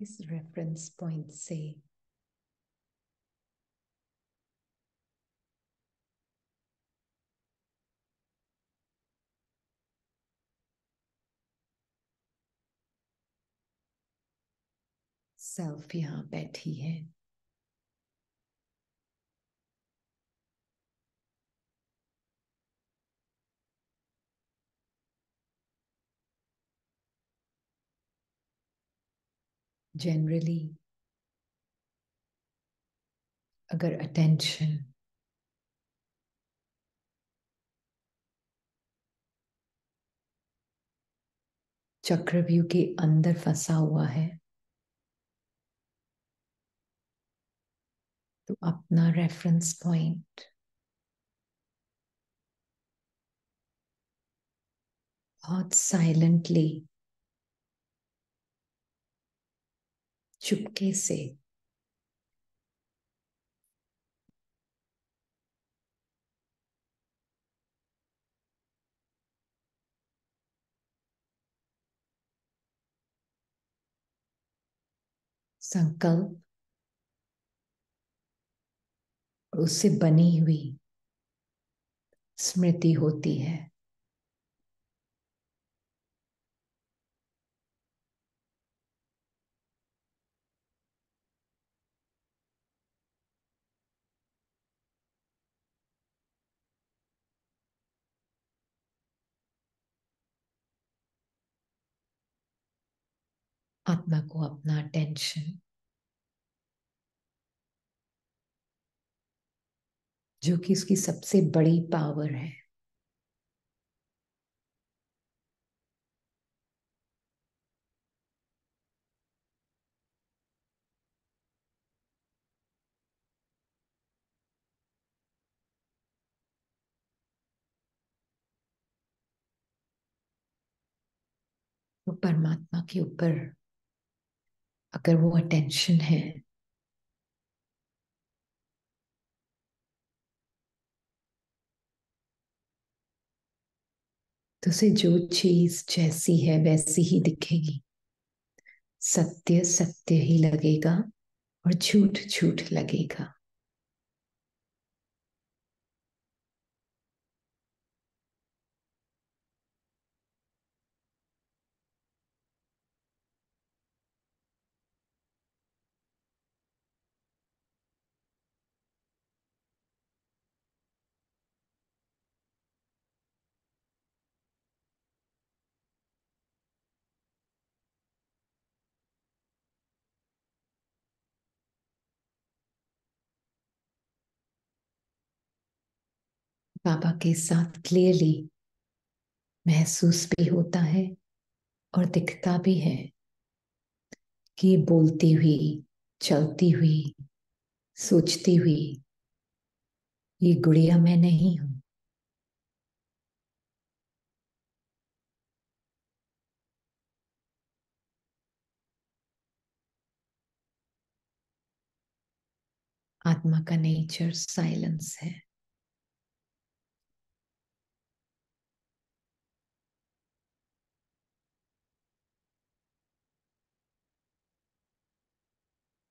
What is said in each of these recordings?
is reference point C. Self यहाँ बैठी है जनरली अगर अटेंशन चक्रव्यूह के अंदर फंसा हुआ है तो अपना रेफरेंस पॉइंट बहुत साइलेंटली चुपके से संकल्प उससे बनी हुई स्मृति होती है आत्मा को अपना टेंशन जो कि उसकी सबसे बड़ी पावर है परमात्मा के ऊपर अगर वो अटेंशन है तो उसे जो चीज जैसी है वैसी ही दिखेगी सत्य सत्य ही लगेगा और झूठ झूठ लगेगा बाबा के साथ क्लियरली महसूस भी होता है और दिखता भी है कि बोलती हुई चलती हुई सोचती हुई ये गुड़िया मैं नहीं हूं आत्मा का नेचर साइलेंस है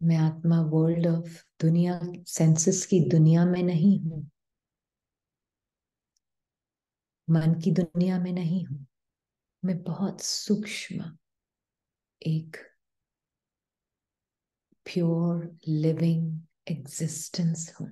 मैं आत्मा वर्ल्ड ऑफ दुनिया सेंसेस की दुनिया में नहीं हूं मन की दुनिया में नहीं हूं मैं बहुत सूक्ष्म एक प्योर लिविंग एग्जिस्टेंस हूं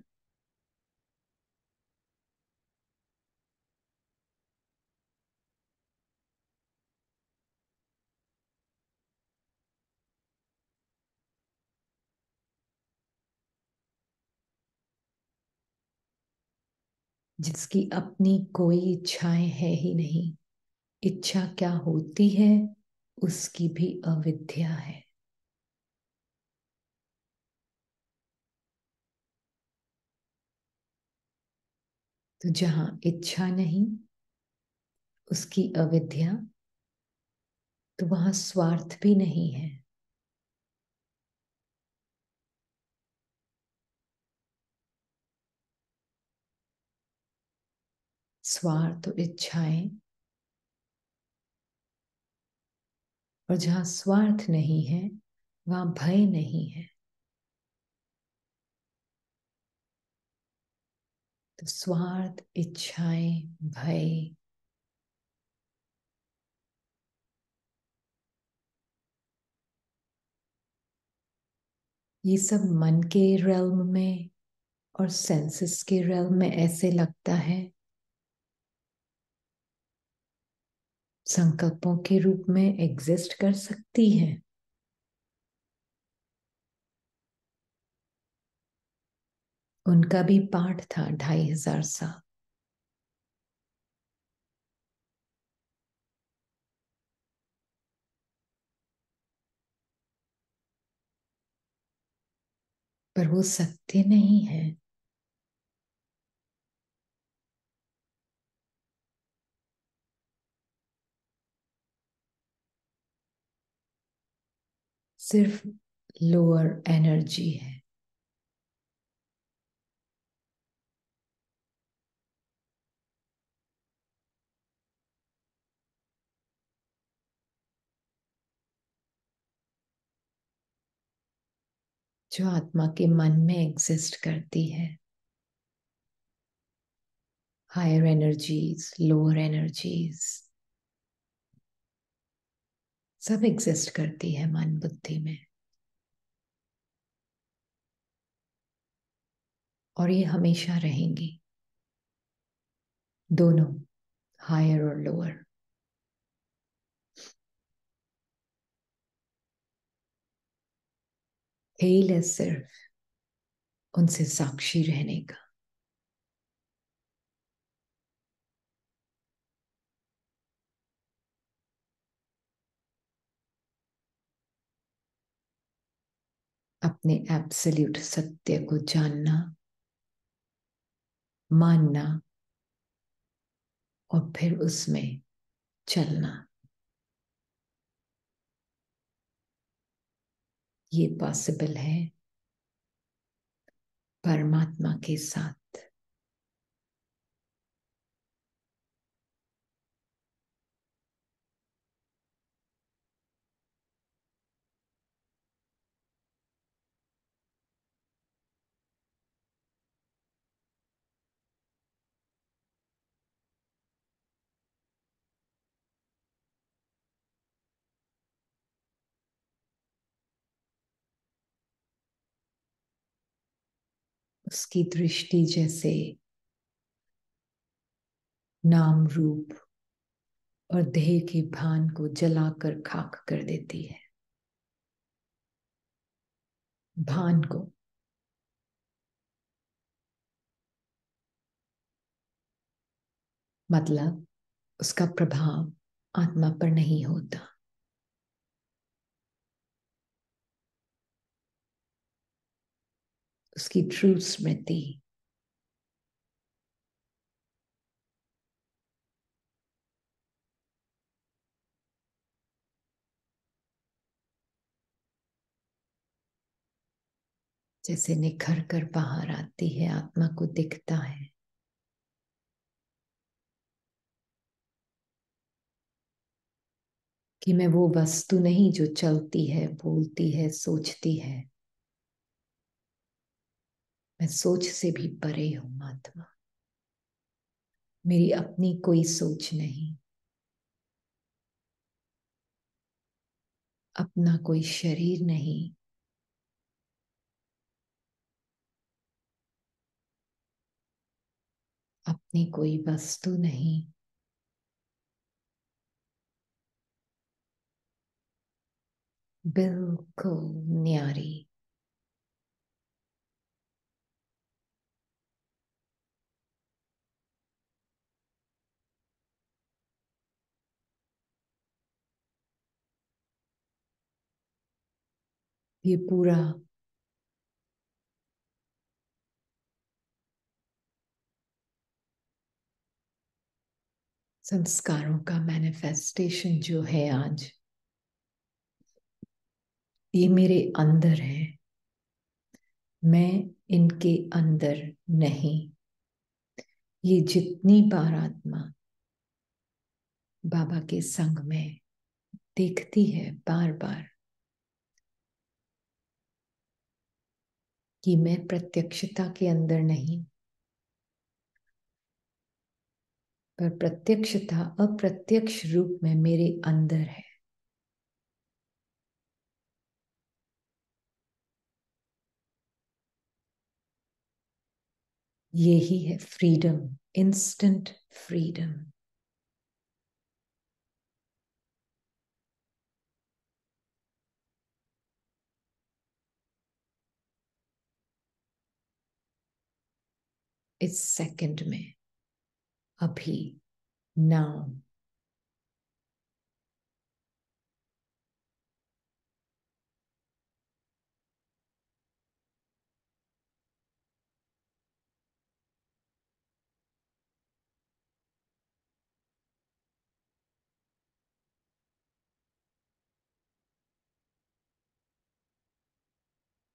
जिसकी अपनी कोई इच्छाएं है ही नहीं इच्छा क्या होती है उसकी भी अविद्या है तो जहां इच्छा नहीं उसकी अविद्या तो वहां स्वार्थ भी नहीं है स्वार्थ इच्छाएं और जहां स्वार्थ नहीं है वहां भय नहीं है तो स्वार्थ इच्छाएं भय ये सब मन के रेलम में और सेंसेस के रेलम में ऐसे लगता है संकल्पों के रूप में एग्जिस्ट कर सकती है उनका भी पाठ था ढाई हजार साल पर वो सत्य नहीं है सिर्फ लोअर एनर्जी है जो आत्मा के मन में एग्जिस्ट करती है हायर एनर्जीज लोअर एनर्जीज सब एग्जिस्ट करती है मन बुद्धि में और ये हमेशा रहेंगी दोनों हायर और लोअर खेल है सिर्फ उनसे साक्षी रहने का अपने एब्सल्यूट सत्य को जानना मानना और फिर उसमें चलना ये पॉसिबल है परमात्मा के साथ उसकी दृष्टि जैसे नाम रूप और देह के भान को जलाकर खाक कर देती है भान को मतलब उसका प्रभाव आत्मा पर नहीं होता उसकी ट्रू स्मृति जैसे निखर कर बाहर आती है आत्मा को दिखता है कि मैं वो वस्तु नहीं जो चलती है बोलती है सोचती है मैं सोच से भी परे हूं आत्मा मेरी अपनी कोई सोच नहीं अपना कोई शरीर नहीं अपनी कोई वस्तु नहीं बिल्कुल न्यारी ये पूरा संस्कारों का मैनिफेस्टेशन जो है आज ये मेरे अंदर है मैं इनके अंदर नहीं ये जितनी बार आत्मा बाबा के संग में देखती है बार बार कि मैं प्रत्यक्षता के अंदर नहीं पर प्रत्यक्षता अप्रत्यक्ष रूप में मेरे अंदर है यही है फ्रीडम इंस्टेंट फ्रीडम इस सेकंड में अभी नाउ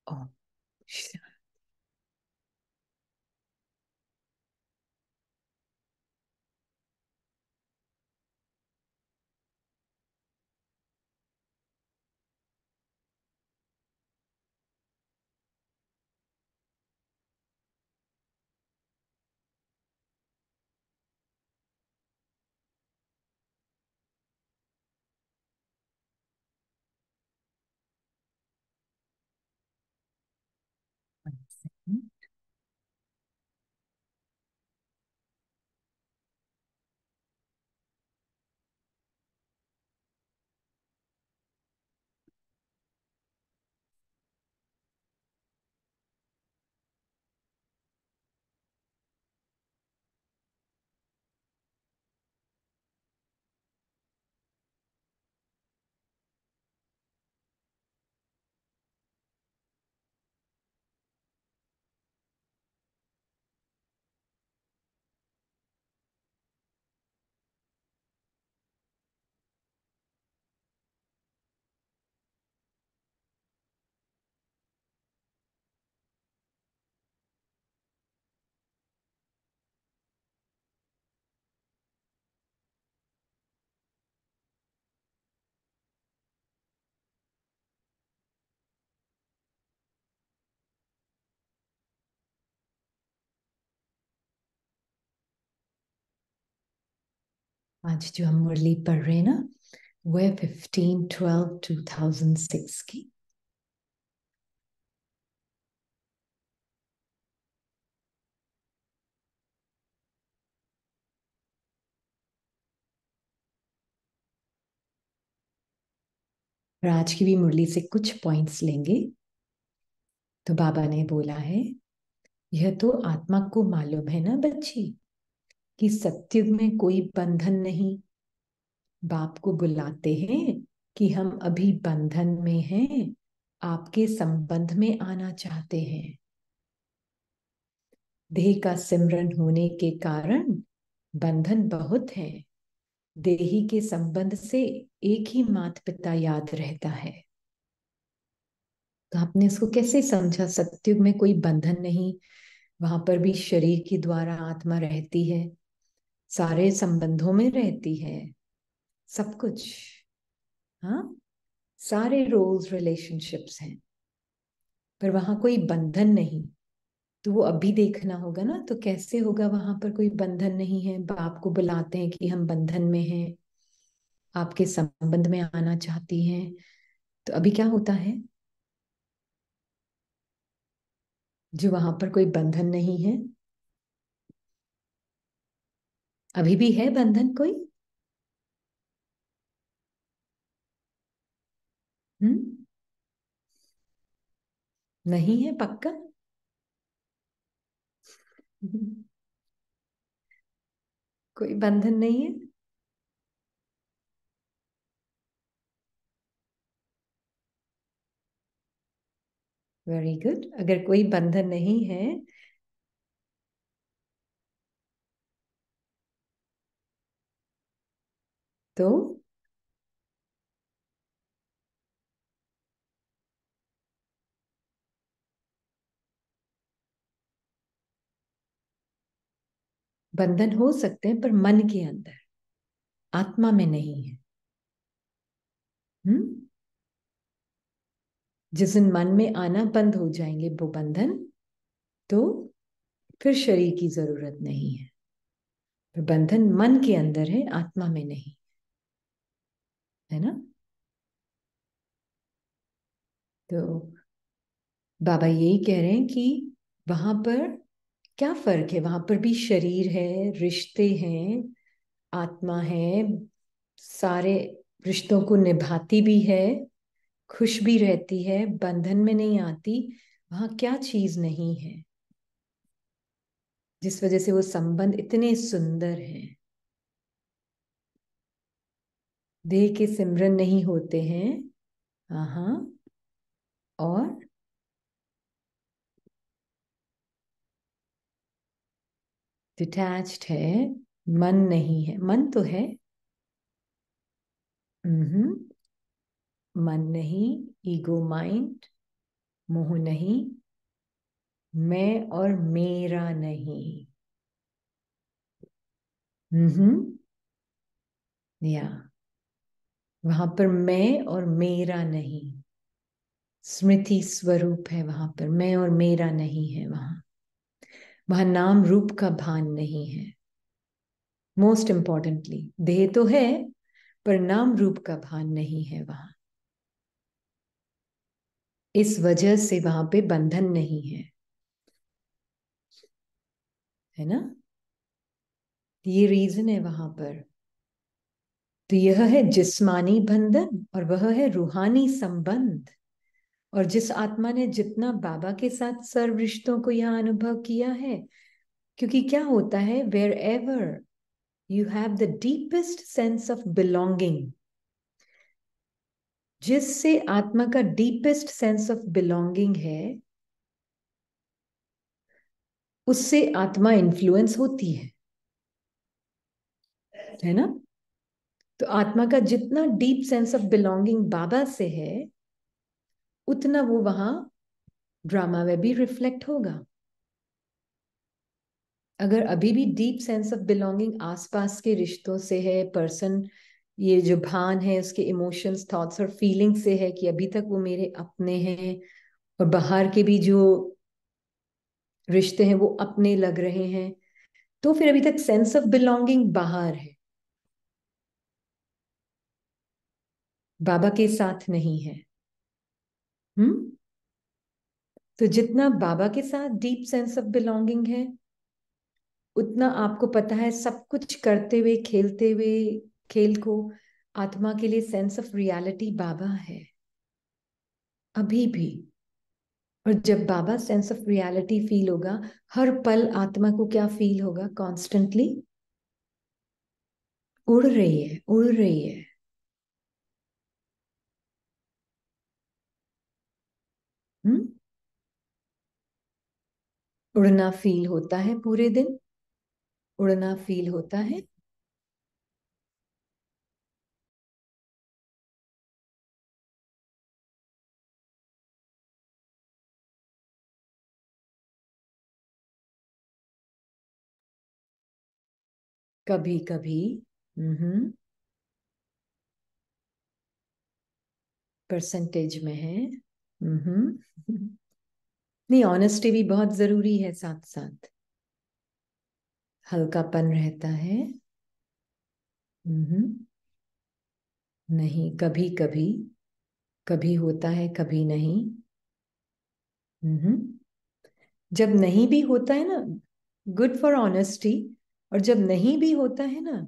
Oh. आज जो हम मुरली पढ़ रहे हैं ना वह fifteen twelve two thousand six की और आज की भी मुरली से कुछ पॉइंट्स लेंगे तो बाबा ने बोला है यह तो आत्मा को मालूम है ना बच्ची कि सत्युग में कोई बंधन नहीं बाप को बुलाते हैं कि हम अभी बंधन में हैं आपके संबंध में आना चाहते हैं देह का सिमरन होने के कारण बंधन बहुत है देही के संबंध से एक ही मात पिता याद रहता है तो आपने इसको कैसे समझा सत्युग में कोई बंधन नहीं वहां पर भी शरीर के द्वारा आत्मा रहती है सारे संबंधों में रहती है सब कुछ हाँ सारे रोल्स रिलेशनशिप्स हैं पर वहां कोई बंधन नहीं तो वो अभी देखना होगा ना तो कैसे होगा वहां पर कोई बंधन नहीं है बाप को बुलाते हैं कि हम बंधन में हैं आपके संबंध में आना चाहती हैं तो अभी क्या होता है जो वहां पर कोई बंधन नहीं है अभी भी है बंधन कोई हम्म नहीं है पक्का कोई बंधन नहीं है वेरी गुड अगर कोई बंधन नहीं है तो बंधन हो सकते हैं पर मन के अंदर आत्मा में नहीं है हम्म जिस दिन मन में आना बंद हो जाएंगे वो बंधन तो फिर शरीर की जरूरत नहीं है बंधन मन के अंदर है आत्मा में नहीं है ना तो बाबा यही कह रहे हैं कि वहां पर क्या फर्क है वहां पर भी शरीर है रिश्ते हैं आत्मा है सारे रिश्तों को निभाती भी है खुश भी रहती है बंधन में नहीं आती वहां क्या चीज नहीं है जिस वजह से वो संबंध इतने सुंदर हैं देह के सिमरन नहीं होते हैं हाँ और डिटैच्ड है मन नहीं है मन तो है हम्म मन नहीं ईगो माइंड मोह नहीं मैं और मेरा नहीं हम्म या yeah. वहां पर मैं और मेरा नहीं स्मृति स्वरूप है वहां पर मैं और मेरा नहीं है वहां वहां नाम रूप का भान नहीं है मोस्ट इंपॉर्टेंटली देह तो है पर नाम रूप का भान नहीं है वहां इस वजह से वहां पे बंधन नहीं है है ना ये रीजन है वहां पर तो यह है जिस्मानी बंधन और वह है रूहानी संबंध और जिस आत्मा ने जितना बाबा के साथ सर्व रिश्तों को यह अनुभव किया है क्योंकि क्या होता है wherever you have the deepest sense of belonging जिससे आत्मा का डीपेस्ट सेंस ऑफ बिलोंगिंग है उससे आत्मा इन्फ्लुएंस होती है है ना तो आत्मा का जितना डीप सेंस ऑफ बिलोंगिंग बाबा से है उतना वो वहां ड्रामा में भी रिफ्लेक्ट होगा अगर अभी भी डीप सेंस ऑफ बिलोंगिंग आसपास के रिश्तों से है पर्सन ये जो भान है उसके इमोशंस थॉट्स और फीलिंग से है कि अभी तक वो मेरे अपने हैं और बाहर के भी जो रिश्ते हैं वो अपने लग रहे हैं तो फिर अभी तक सेंस ऑफ बिलोंगिंग बाहर है बाबा के साथ नहीं है हम्म तो जितना बाबा के साथ डीप सेंस ऑफ बिलोंगिंग है उतना आपको पता है सब कुछ करते हुए खेलते हुए खेल को आत्मा के लिए सेंस ऑफ रियलिटी बाबा है अभी भी और जब बाबा सेंस ऑफ रियलिटी फील होगा हर पल आत्मा को क्या फील होगा कॉन्स्टेंटली उड़ रही है उड़ रही है हम्म? उड़ना फील होता है पूरे दिन उड़ना फील होता है कभी कभी हम्म परसेंटेज में है Mm-hmm. नहीं ऑनेस्टी भी बहुत जरूरी है साथ साथ हल्कापन रहता है mm-hmm. नहीं कभी कभी कभी होता है कभी नहीं mm-hmm. जब नहीं भी होता है ना गुड फॉर ऑनेस्टी और जब नहीं भी होता है ना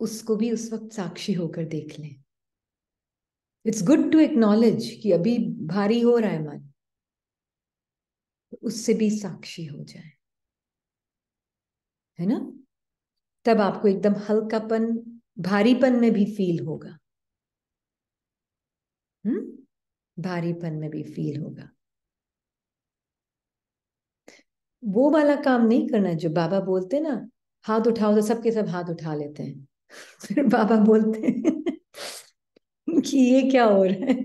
उसको भी उस वक्त साक्षी होकर देख लें इट्स गुड टू एक्नॉलेज कि अभी भारी हो रहा है मन तो उससे भी साक्षी हो जाए है ना तब आपको एकदम हल्कापन भारीपन में भी फील होगा हम्म भारीपन में भी फील होगा वो वाला काम नहीं करना जो बाबा बोलते ना हाथ उठाओ तो सबके सब हाथ उठा लेते हैं फिर बाबा बोलते हैं कि ये क्या हो रहा है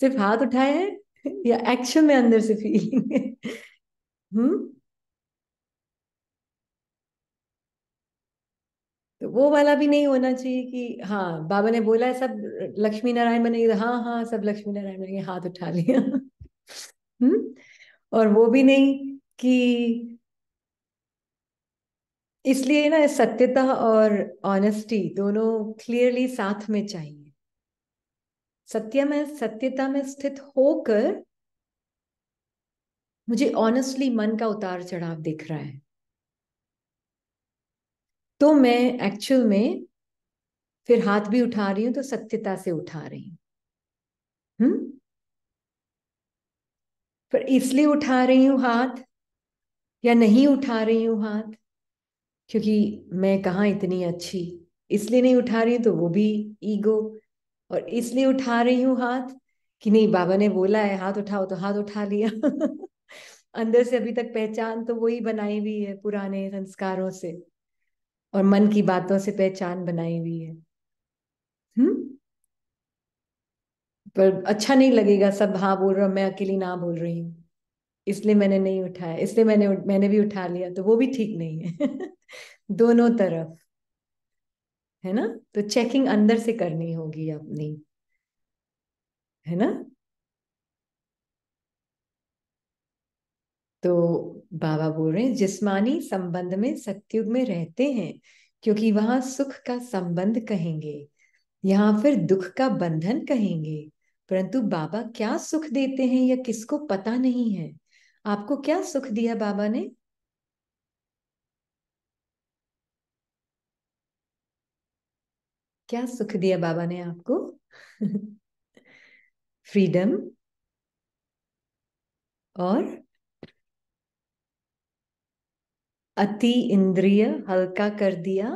सिर्फ हाथ उठाए हैं या एक्शन में अंदर से फीलिंग है हम्म तो वो वाला भी नहीं होना चाहिए कि हाँ बाबा ने बोला है सब लक्ष्मी नारायण बनेंगे तो हाँ हाँ सब लक्ष्मी नारायण बनेंगे हाथ उठा लिया हम्म और वो भी नहीं कि इसलिए ना सत्यता और ऑनेस्टी दोनों क्लियरली साथ में चाहिए सत्य में सत्यता में स्थित होकर मुझे ऑनेस्टली मन का उतार चढ़ाव दिख रहा है तो मैं एक्चुअल में फिर हाथ भी उठा रही हूं तो सत्यता से उठा रही हूं हम्म पर इसलिए उठा रही हूं हाथ या नहीं उठा रही हूं हाथ क्योंकि मैं कहा इतनी अच्छी इसलिए नहीं उठा रही हूं तो वो भी ईगो और इसलिए उठा रही हूँ हाथ कि नहीं बाबा ने बोला है हाथ उठाओ तो हाथ उठा लिया अंदर से अभी तक पहचान तो वही बनाई हुई है पुराने संस्कारों से और मन की बातों से पहचान बनाई हुई है हम्म पर अच्छा नहीं लगेगा सब हाँ बोल रहा मैं अकेली ना बोल रही हूँ इसलिए मैंने नहीं उठाया इसलिए मैंने मैंने भी उठा लिया तो वो भी ठीक नहीं है दोनों तरफ है ना तो चेकिंग अंदर से करनी होगी अपनी है ना तो बाबा बोल रहे हैं जिस्मानी संबंध में सत्युग में रहते हैं क्योंकि वहां सुख का संबंध कहेंगे यहाँ फिर दुख का बंधन कहेंगे परंतु बाबा क्या सुख देते हैं या किसको पता नहीं है आपको क्या सुख दिया बाबा ने क्या सुख दिया बाबा ने आपको फ्रीडम और अति इंद्रिय हल्का कर दिया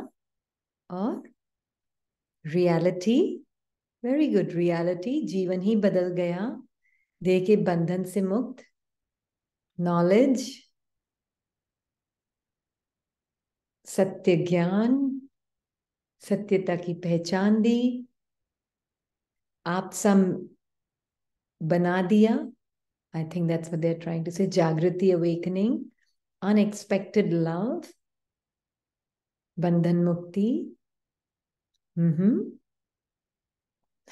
और रियलिटी वेरी गुड रियलिटी जीवन ही बदल गया देह के बंधन से मुक्त नॉलेज सत्य ज्ञान सत्यता की पहचान दी आप सम बना दिया I think that's what they are trying to say जागृति अवेकनिंग अनएक्सपेक्टेड लव बंधन मुक्ति हम्म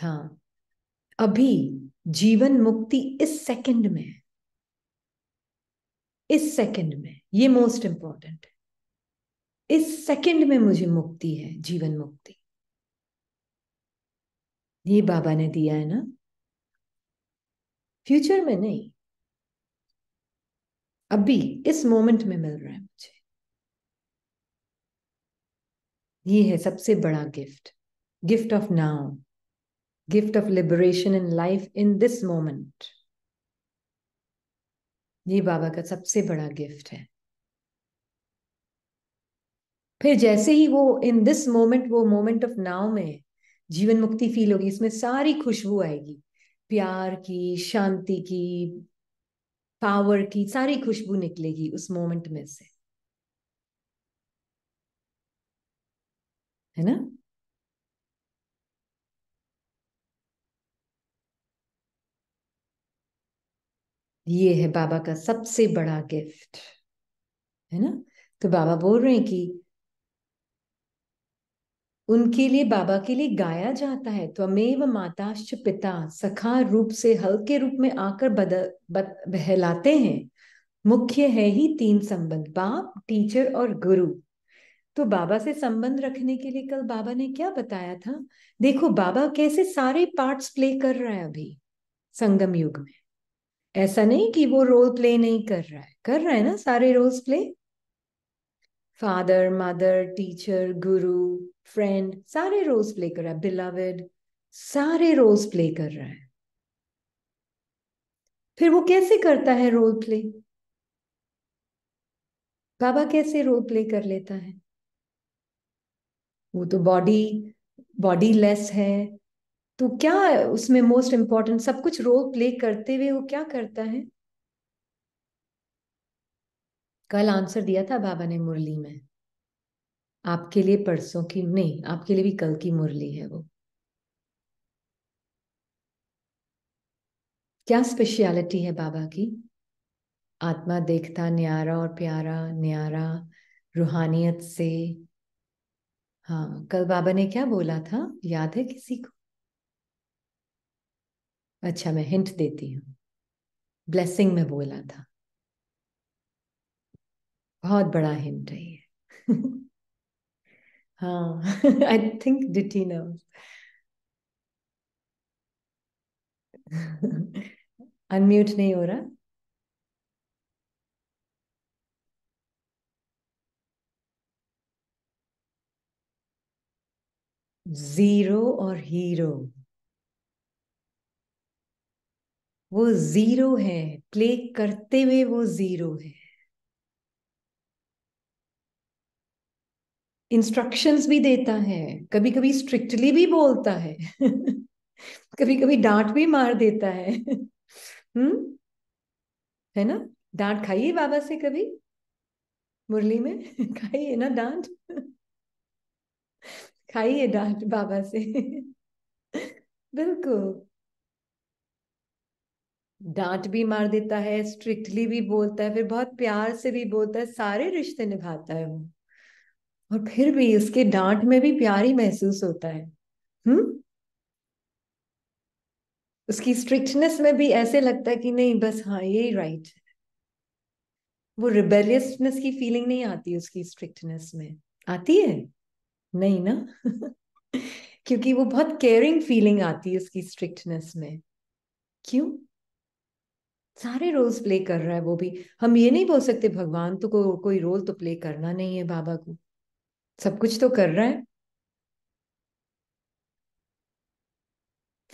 हाँ अभी जीवन मुक्ति इस सेकंड में है इस सेकंड में ये मोस्ट इंपॉर्टेंट है इस सेकंड में मुझे मुक्ति है जीवन मुक्ति ये बाबा ने दिया है ना फ्यूचर में नहीं अभी इस मोमेंट में मिल रहा है मुझे ये है सबसे बड़ा gift gift of now gift of liberation in life in this moment ये बाबा का सबसे बड़ा गिफ्ट है फिर जैसे ही वो इन दिस मोमेंट वो मोमेंट ऑफ नाव में है जीवन मुक्ति फील होगी इसमें सारी खुशबू आएगी प्यार की शांति की पावर की सारी खुशबू निकलेगी उस मोमेंट में से है ना ये है बाबा का सबसे बड़ा गिफ्ट है ना तो बाबा बोल रहे हैं कि उनके लिए बाबा के लिए गाया जाता है त्वमेव माताश्च पिता सखा रूप से हल्के रूप में आकर बदल बद, बहलाते हैं मुख्य है ही तीन संबंध बाप टीचर और गुरु तो बाबा से संबंध रखने के लिए कल बाबा ने क्या बताया था देखो बाबा कैसे सारे पार्ट्स प्ले कर रहा है अभी संगम युग में ऐसा नहीं कि वो रोल प्ले नहीं कर रहा है कर रहा है ना सारे roles play father mother teacher गुरु फ्रेंड सारे रोल्स प्ले कर रहा है बिलावेड सारे रोल्स प्ले कर रहा है फिर वो कैसे करता है रोल प्ले बाबा कैसे रोल प्ले कर लेता है वो तो बॉडी बॉडी लेस है तो क्या उसमें मोस्ट इम्पॉर्टेंट सब कुछ रोल प्ले करते हुए वो क्या करता है कल आंसर दिया था बाबा ने मुरली में आपके लिए परसों की नहीं आपके लिए भी कल की मुरली है वो क्या स्पेशलिटी है बाबा की आत्मा देखता न्यारा और प्यारा न्यारा रूहानियत से हाँ कल बाबा ने क्या बोला था याद है किसी को अच्छा मैं हिंट देती हूँ ब्लेसिंग में बोला था बहुत बड़ा हिंट है ये हाँ आई थिंक डिटी अनम्यूट नहीं हो रहा जीरो और हीरो वो जीरो है प्ले करते हुए वो जीरो है इंस्ट्रक्शंस भी देता है कभी कभी स्ट्रिक्टली भी बोलता है कभी कभी डांट भी मार देता है हम्म है ना डांट खाइए बाबा से कभी मुरली में खाइए ना डांट खाइए डांट बाबा से बिल्कुल डांट भी मार देता है स्ट्रिक्टली भी बोलता है फिर बहुत प्यार से भी बोलता है सारे रिश्ते निभाता है वो और फिर भी उसके डांट में भी प्यार ही महसूस होता है हम्म उसकी स्ट्रिक्टनेस में भी ऐसे लगता है कि नहीं बस हाँ यही राइट है वो रिबेलियसनेस की फीलिंग नहीं आती उसकी स्ट्रिक्टनेस में आती है नहीं ना क्योंकि वो बहुत केयरिंग फीलिंग आती है उसकी स्ट्रिक्टनेस में क्यों सारे रोल्स प्ले कर रहा है वो भी हम ये नहीं बोल सकते भगवान तो को, कोई रोल तो प्ले करना नहीं है बाबा को सब कुछ तो कर रहा है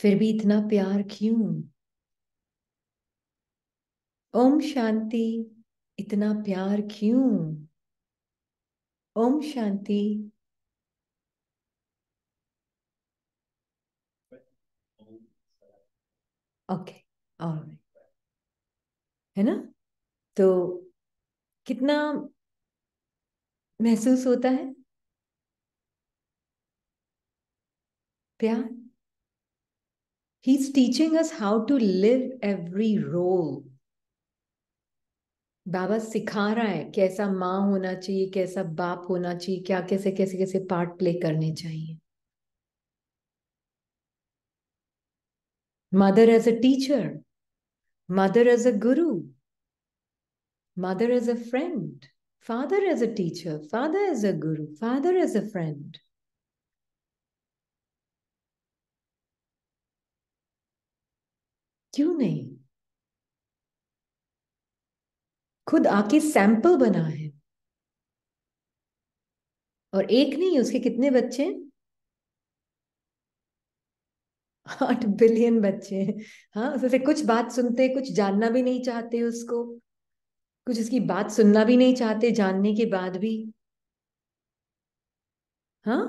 फिर भी इतना प्यार क्यों ओम शांति इतना प्यार क्यों ओम शांति ओके और है ना तो कितना महसूस होता है प्यार ही is teaching us how to live every role बाबा सिखा रहा है कैसा माँ होना चाहिए कैसा बाप होना चाहिए क्या कैसे कैसे कैसे पार्ट प्ले करने चाहिए mother as a teacher mother as a गुरु mother as a friend father as a teacher father as a गुरु फादर एज अ फ्रेंड क्यों नहीं खुद आके सैंपल बना है और एक नहीं उसके कितने बच्चे आठ बिलियन बच्चे हाँ उससे कुछ बात सुनते कुछ जानना भी नहीं चाहते उसको कुछ उसकी बात सुनना भी नहीं चाहते जानने के बाद भी हाँ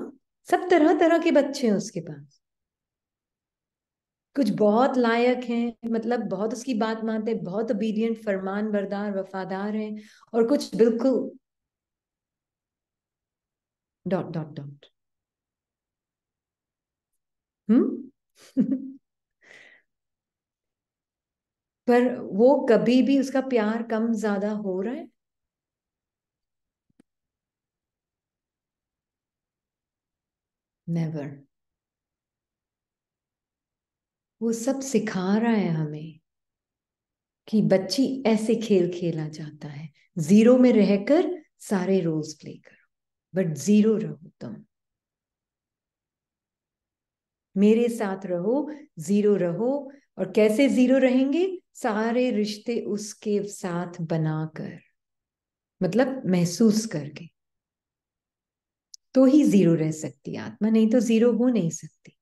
सब तरह तरह के बच्चे हैं उसके पास कुछ बहुत लायक हैं मतलब बहुत उसकी बात मानते हैं बहुत ओबीडियंट फरमान बरदार वफादार हैं और कुछ बिल्कुल डॉट डॉट डॉट हम्म पर वो कभी भी उसका प्यार कम ज्यादा हो रहा है नेवर वो सब सिखा रहा है हमें कि बच्ची ऐसे खेल खेला जाता है जीरो में रहकर सारे रोल्स प्ले करो बट जीरो रहो तुम मेरे साथ रहो जीरो रहो और कैसे जीरो रहेंगे सारे रिश्ते उसके साथ बनाकर मतलब महसूस करके तो ही जीरो रह सकती आत्मा नहीं तो जीरो हो नहीं सकती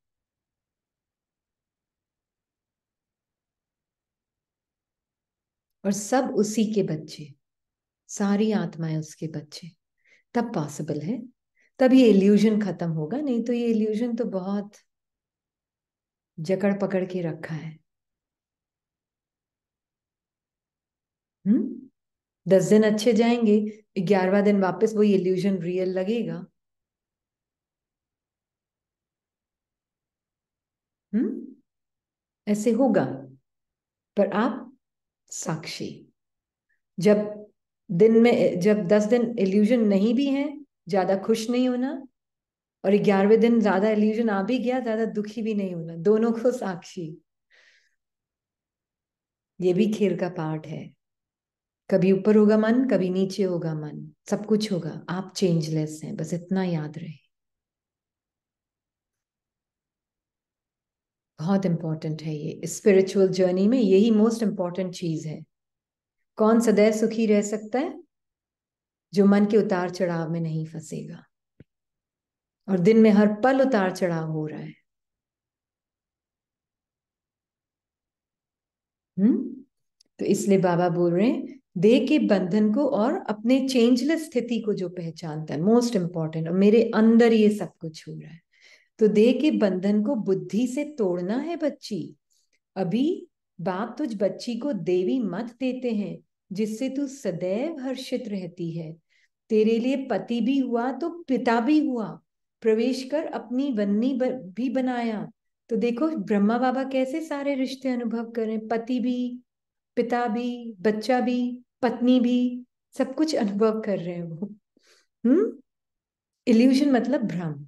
और सब उसी के बच्चे सारी आत्माएं उसके बच्चे तब पॉसिबल है तब ये इल्यूजन खत्म होगा नहीं तो ये इल्यूजन तो बहुत जकड़ पकड़ के रखा है हम्म दस दिन अच्छे जाएंगे ग्यारहवा दिन वापस वो इल्यूजन रियल लगेगा हम्म ऐसे होगा पर आप साक्षी जब दिन में जब दस दिन एल्यूजन नहीं भी है ज्यादा खुश नहीं होना और ग्यारहवें दिन ज्यादा एल्यूजन आ भी गया ज्यादा दुखी भी नहीं होना दोनों को साक्षी ये भी खेल का पार्ट है कभी ऊपर होगा मन कभी नीचे होगा मन सब कुछ होगा आप चेंजलेस हैं बस इतना याद रहे बहुत इंपॉर्टेंट है ये स्पिरिचुअल जर्नी में यही मोस्ट इंपॉर्टेंट चीज है कौन सदैव सुखी रह सकता है जो मन के उतार चढ़ाव में नहीं फंसेगा और दिन में हर पल उतार चढ़ाव हो रहा है हम्म तो इसलिए बाबा बोल रहे हैं दे के बंधन को और अपने चेंजलेस स्थिति को जो पहचानता है मोस्ट इंपॉर्टेंट और मेरे अंदर ये सब कुछ हो रहा है तो देह के बंधन को बुद्धि से तोड़ना है बच्ची अभी बाप तुझ बच्ची को देवी मत देते हैं जिससे तू सदैव हर्षित रहती है तेरे लिए पति भी हुआ तो पिता भी हुआ प्रवेश कर अपनी वन्नी भी बनाया तो देखो ब्रह्मा बाबा कैसे सारे रिश्ते अनुभव करें पति भी पिता भी बच्चा भी पत्नी भी सब कुछ अनुभव कर रहे हैं वो हम्म इल्यूशन मतलब भ्रम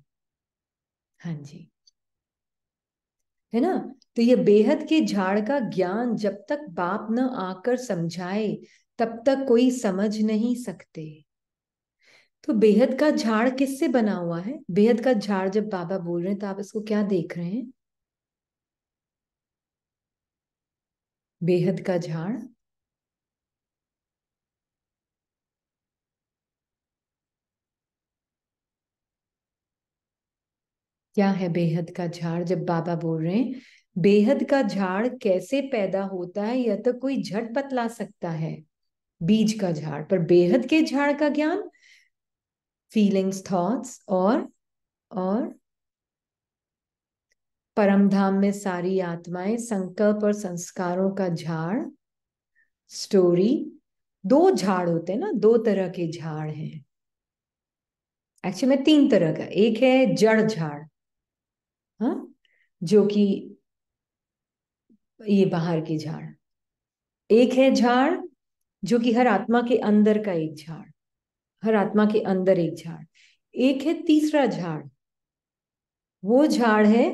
हाँ जी है ना तो ये बेहद के झाड़ का ज्ञान जब तक बाप न आकर समझाए तब तक कोई समझ नहीं सकते तो बेहद का झाड़ किससे बना हुआ है बेहद का झाड़ जब बाबा बोल रहे हैं तो आप इसको क्या देख रहे हैं बेहद का झाड़ क्या है बेहद का झाड़ जब बाबा बोल रहे हैं बेहद का झाड़ कैसे पैदा होता है यह तो कोई झट पतला सकता है बीज का झाड़ पर बेहद के झाड़ का ज्ञान फीलिंग्स थॉट्स और और परमधाम में सारी आत्माएं संकल्प और संस्कारों का झाड़ स्टोरी दो झाड़ होते हैं ना दो तरह के झाड़ हैं एक्चुअली में तीन तरह का एक है जड़ झाड़ हाँ जो कि ये बाहर की झाड़ एक है झाड़ जो कि हर आत्मा के अंदर का एक झाड़ हर आत्मा के अंदर एक झाड़ एक है तीसरा झाड़ वो झाड़ है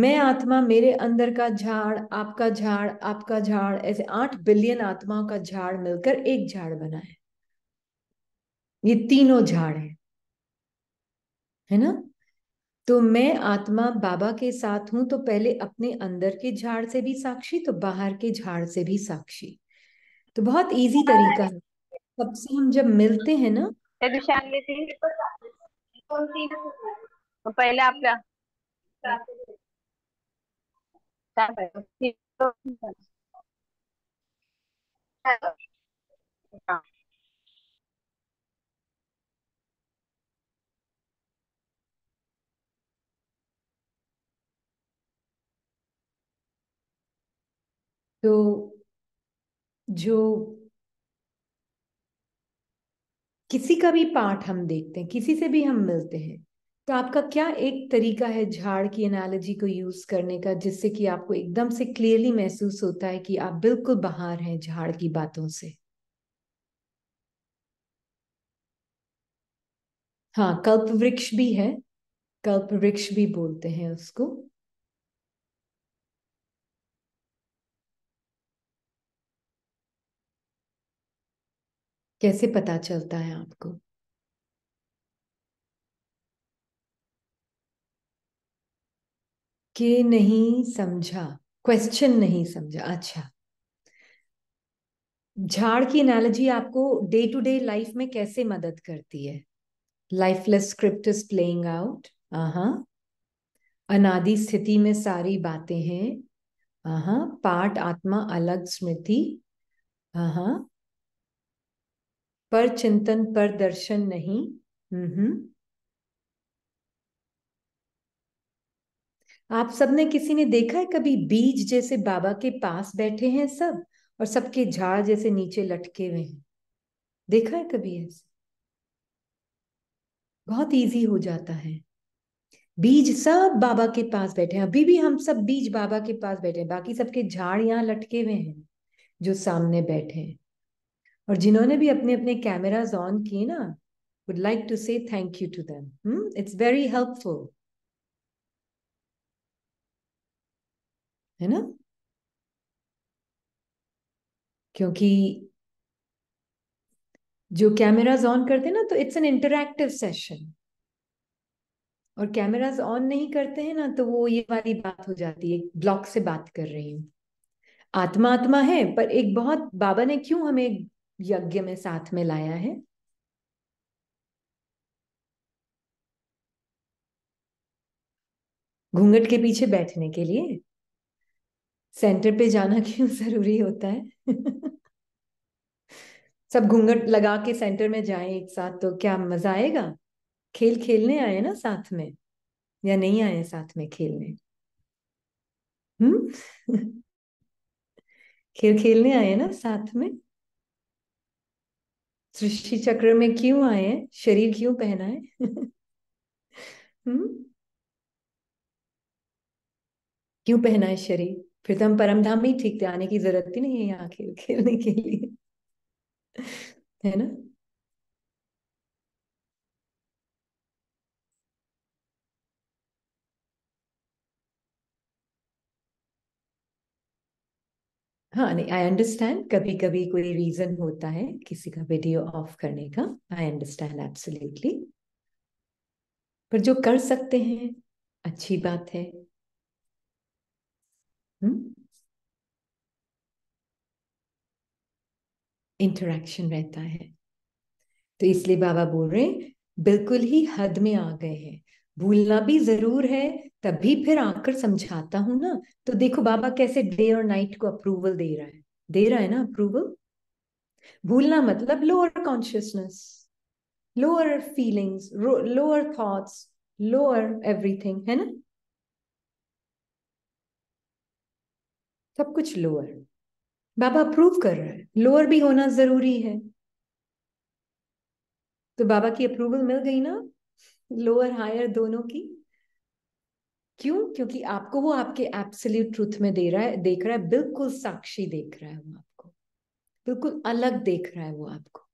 मैं आत्मा मेरे अंदर का झाड़ आपका झाड़ आपका झाड़ ऐसे आठ बिलियन आत्माओं का झाड़ मिलकर एक झाड़ बना है ये तीनों झाड़ है है ना तो मैं आत्मा बाबा के साथ हूं तो पहले अपने अंदर के झाड़ से भी साक्षी तो बाहर के झाड़ से भी साक्षी तो बहुत इजी हाँ, तरीका है सबसे हम जब मिलते हैं ना तो पहले आपका हाँ तो जो किसी का भी पार्ट हम देखते हैं किसी से भी हम मिलते हैं तो आपका क्या एक तरीका है झाड़ की एनालॉजी को यूज करने का जिससे कि आपको एकदम से क्लियरली महसूस होता है कि आप बिल्कुल बाहर हैं झाड़ की बातों से हाँ कल्प वृक्ष भी है कल्प वृक्ष भी बोलते हैं उसको कैसे पता चलता है आपको कि नहीं समझा क्वेश्चन नहीं समझा अच्छा झाड़ की एनालॉजी आपको डे टू डे लाइफ में कैसे मदद करती है lifeless script is playing out हाँ अनादि स्थिति में सारी बातें हैं हाँ पाठ आत्मा अलग स्मृति हाँ पर चिंतन पर दर्शन नहीं हम्म आप सबने किसी ने देखा है कभी बीज जैसे बाबा के पास बैठे हैं सब और सबके झाड़ जैसे नीचे लटके हुए हैं देखा है कभी ऐसे बहुत इजी हो जाता है बीज सब बाबा के पास बैठे हैं अभी भी हम सब बीज बाबा के पास बैठे हैं बाकी सबके झाड़ यहाँ लटके हुए हैं जो सामने बैठे हैं और जिन्होंने भी अपने अपने कैमराज ऑन किए ना would like to say thank you to them it's very helpful है ना क्योंकि जो कैमराज ऑन करते हैं ना तो इट्स एन इंटरक्टिव सेशन और कैमराज ऑन नहीं करते हैं ना तो वो ये वाली बात हो जाती है ब्लॉक से बात कर रही हूँ आत्मा आत्मा है पर एक बहुत बाबा ने क्यों हमें यज्ञ में साथ में लाया है घूंघट के पीछे बैठने के लिए सेंटर पे जाना क्यों जरूरी होता है सब घूंघट लगा के सेंटर में जाए एक साथ तो क्या मजा आएगा खेल खेलने आए ना साथ में या नहीं आए साथ में खेलने हम्म खेल खेलने आए ना साथ में सृष्टि चक्र में क्यों आए हैं शरीर क्यों पहना है हम्म? क्यों पहना है शरीर फिर तो हम परमधाम ही ठीक थे आने की जरूरत ही नहीं है यहाँ खेल खेलने के लिए है ना हाँ नहीं आई अंडरस्टैंड कभी कभी कोई रीजन होता है किसी का वीडियो ऑफ करने का आई अंडरस्टैंड एब्सोल्युटली पर जो कर सकते हैं अच्छी बात है इंटरेक्शन हम्म? रहता है तो इसलिए बाबा बोल रहे हैं बिल्कुल ही हद में आ गए हैं भूलना भी जरूर है तभी फिर आकर समझाता हूं ना तो देखो बाबा कैसे डे और नाइट को अप्रूवल दे रहा है दे रहा है ना अप्रूवल भूलना मतलब lower consciousness lower feelings lower thoughts lower everything है ना सब कुछ लोअर बाबा अप्रूव कर रहा है लोअर भी होना जरूरी है तो बाबा की अप्रूवल मिल गई ना लोअर हायर दोनों की क्यों क्योंकि आपको वो आपके एब्सोल्यूट ट्रूथ में दे रहा है देख रहा है बिल्कुल साक्षी देख रहा है वो आपको बिल्कुल अलग देख रहा है वो आपको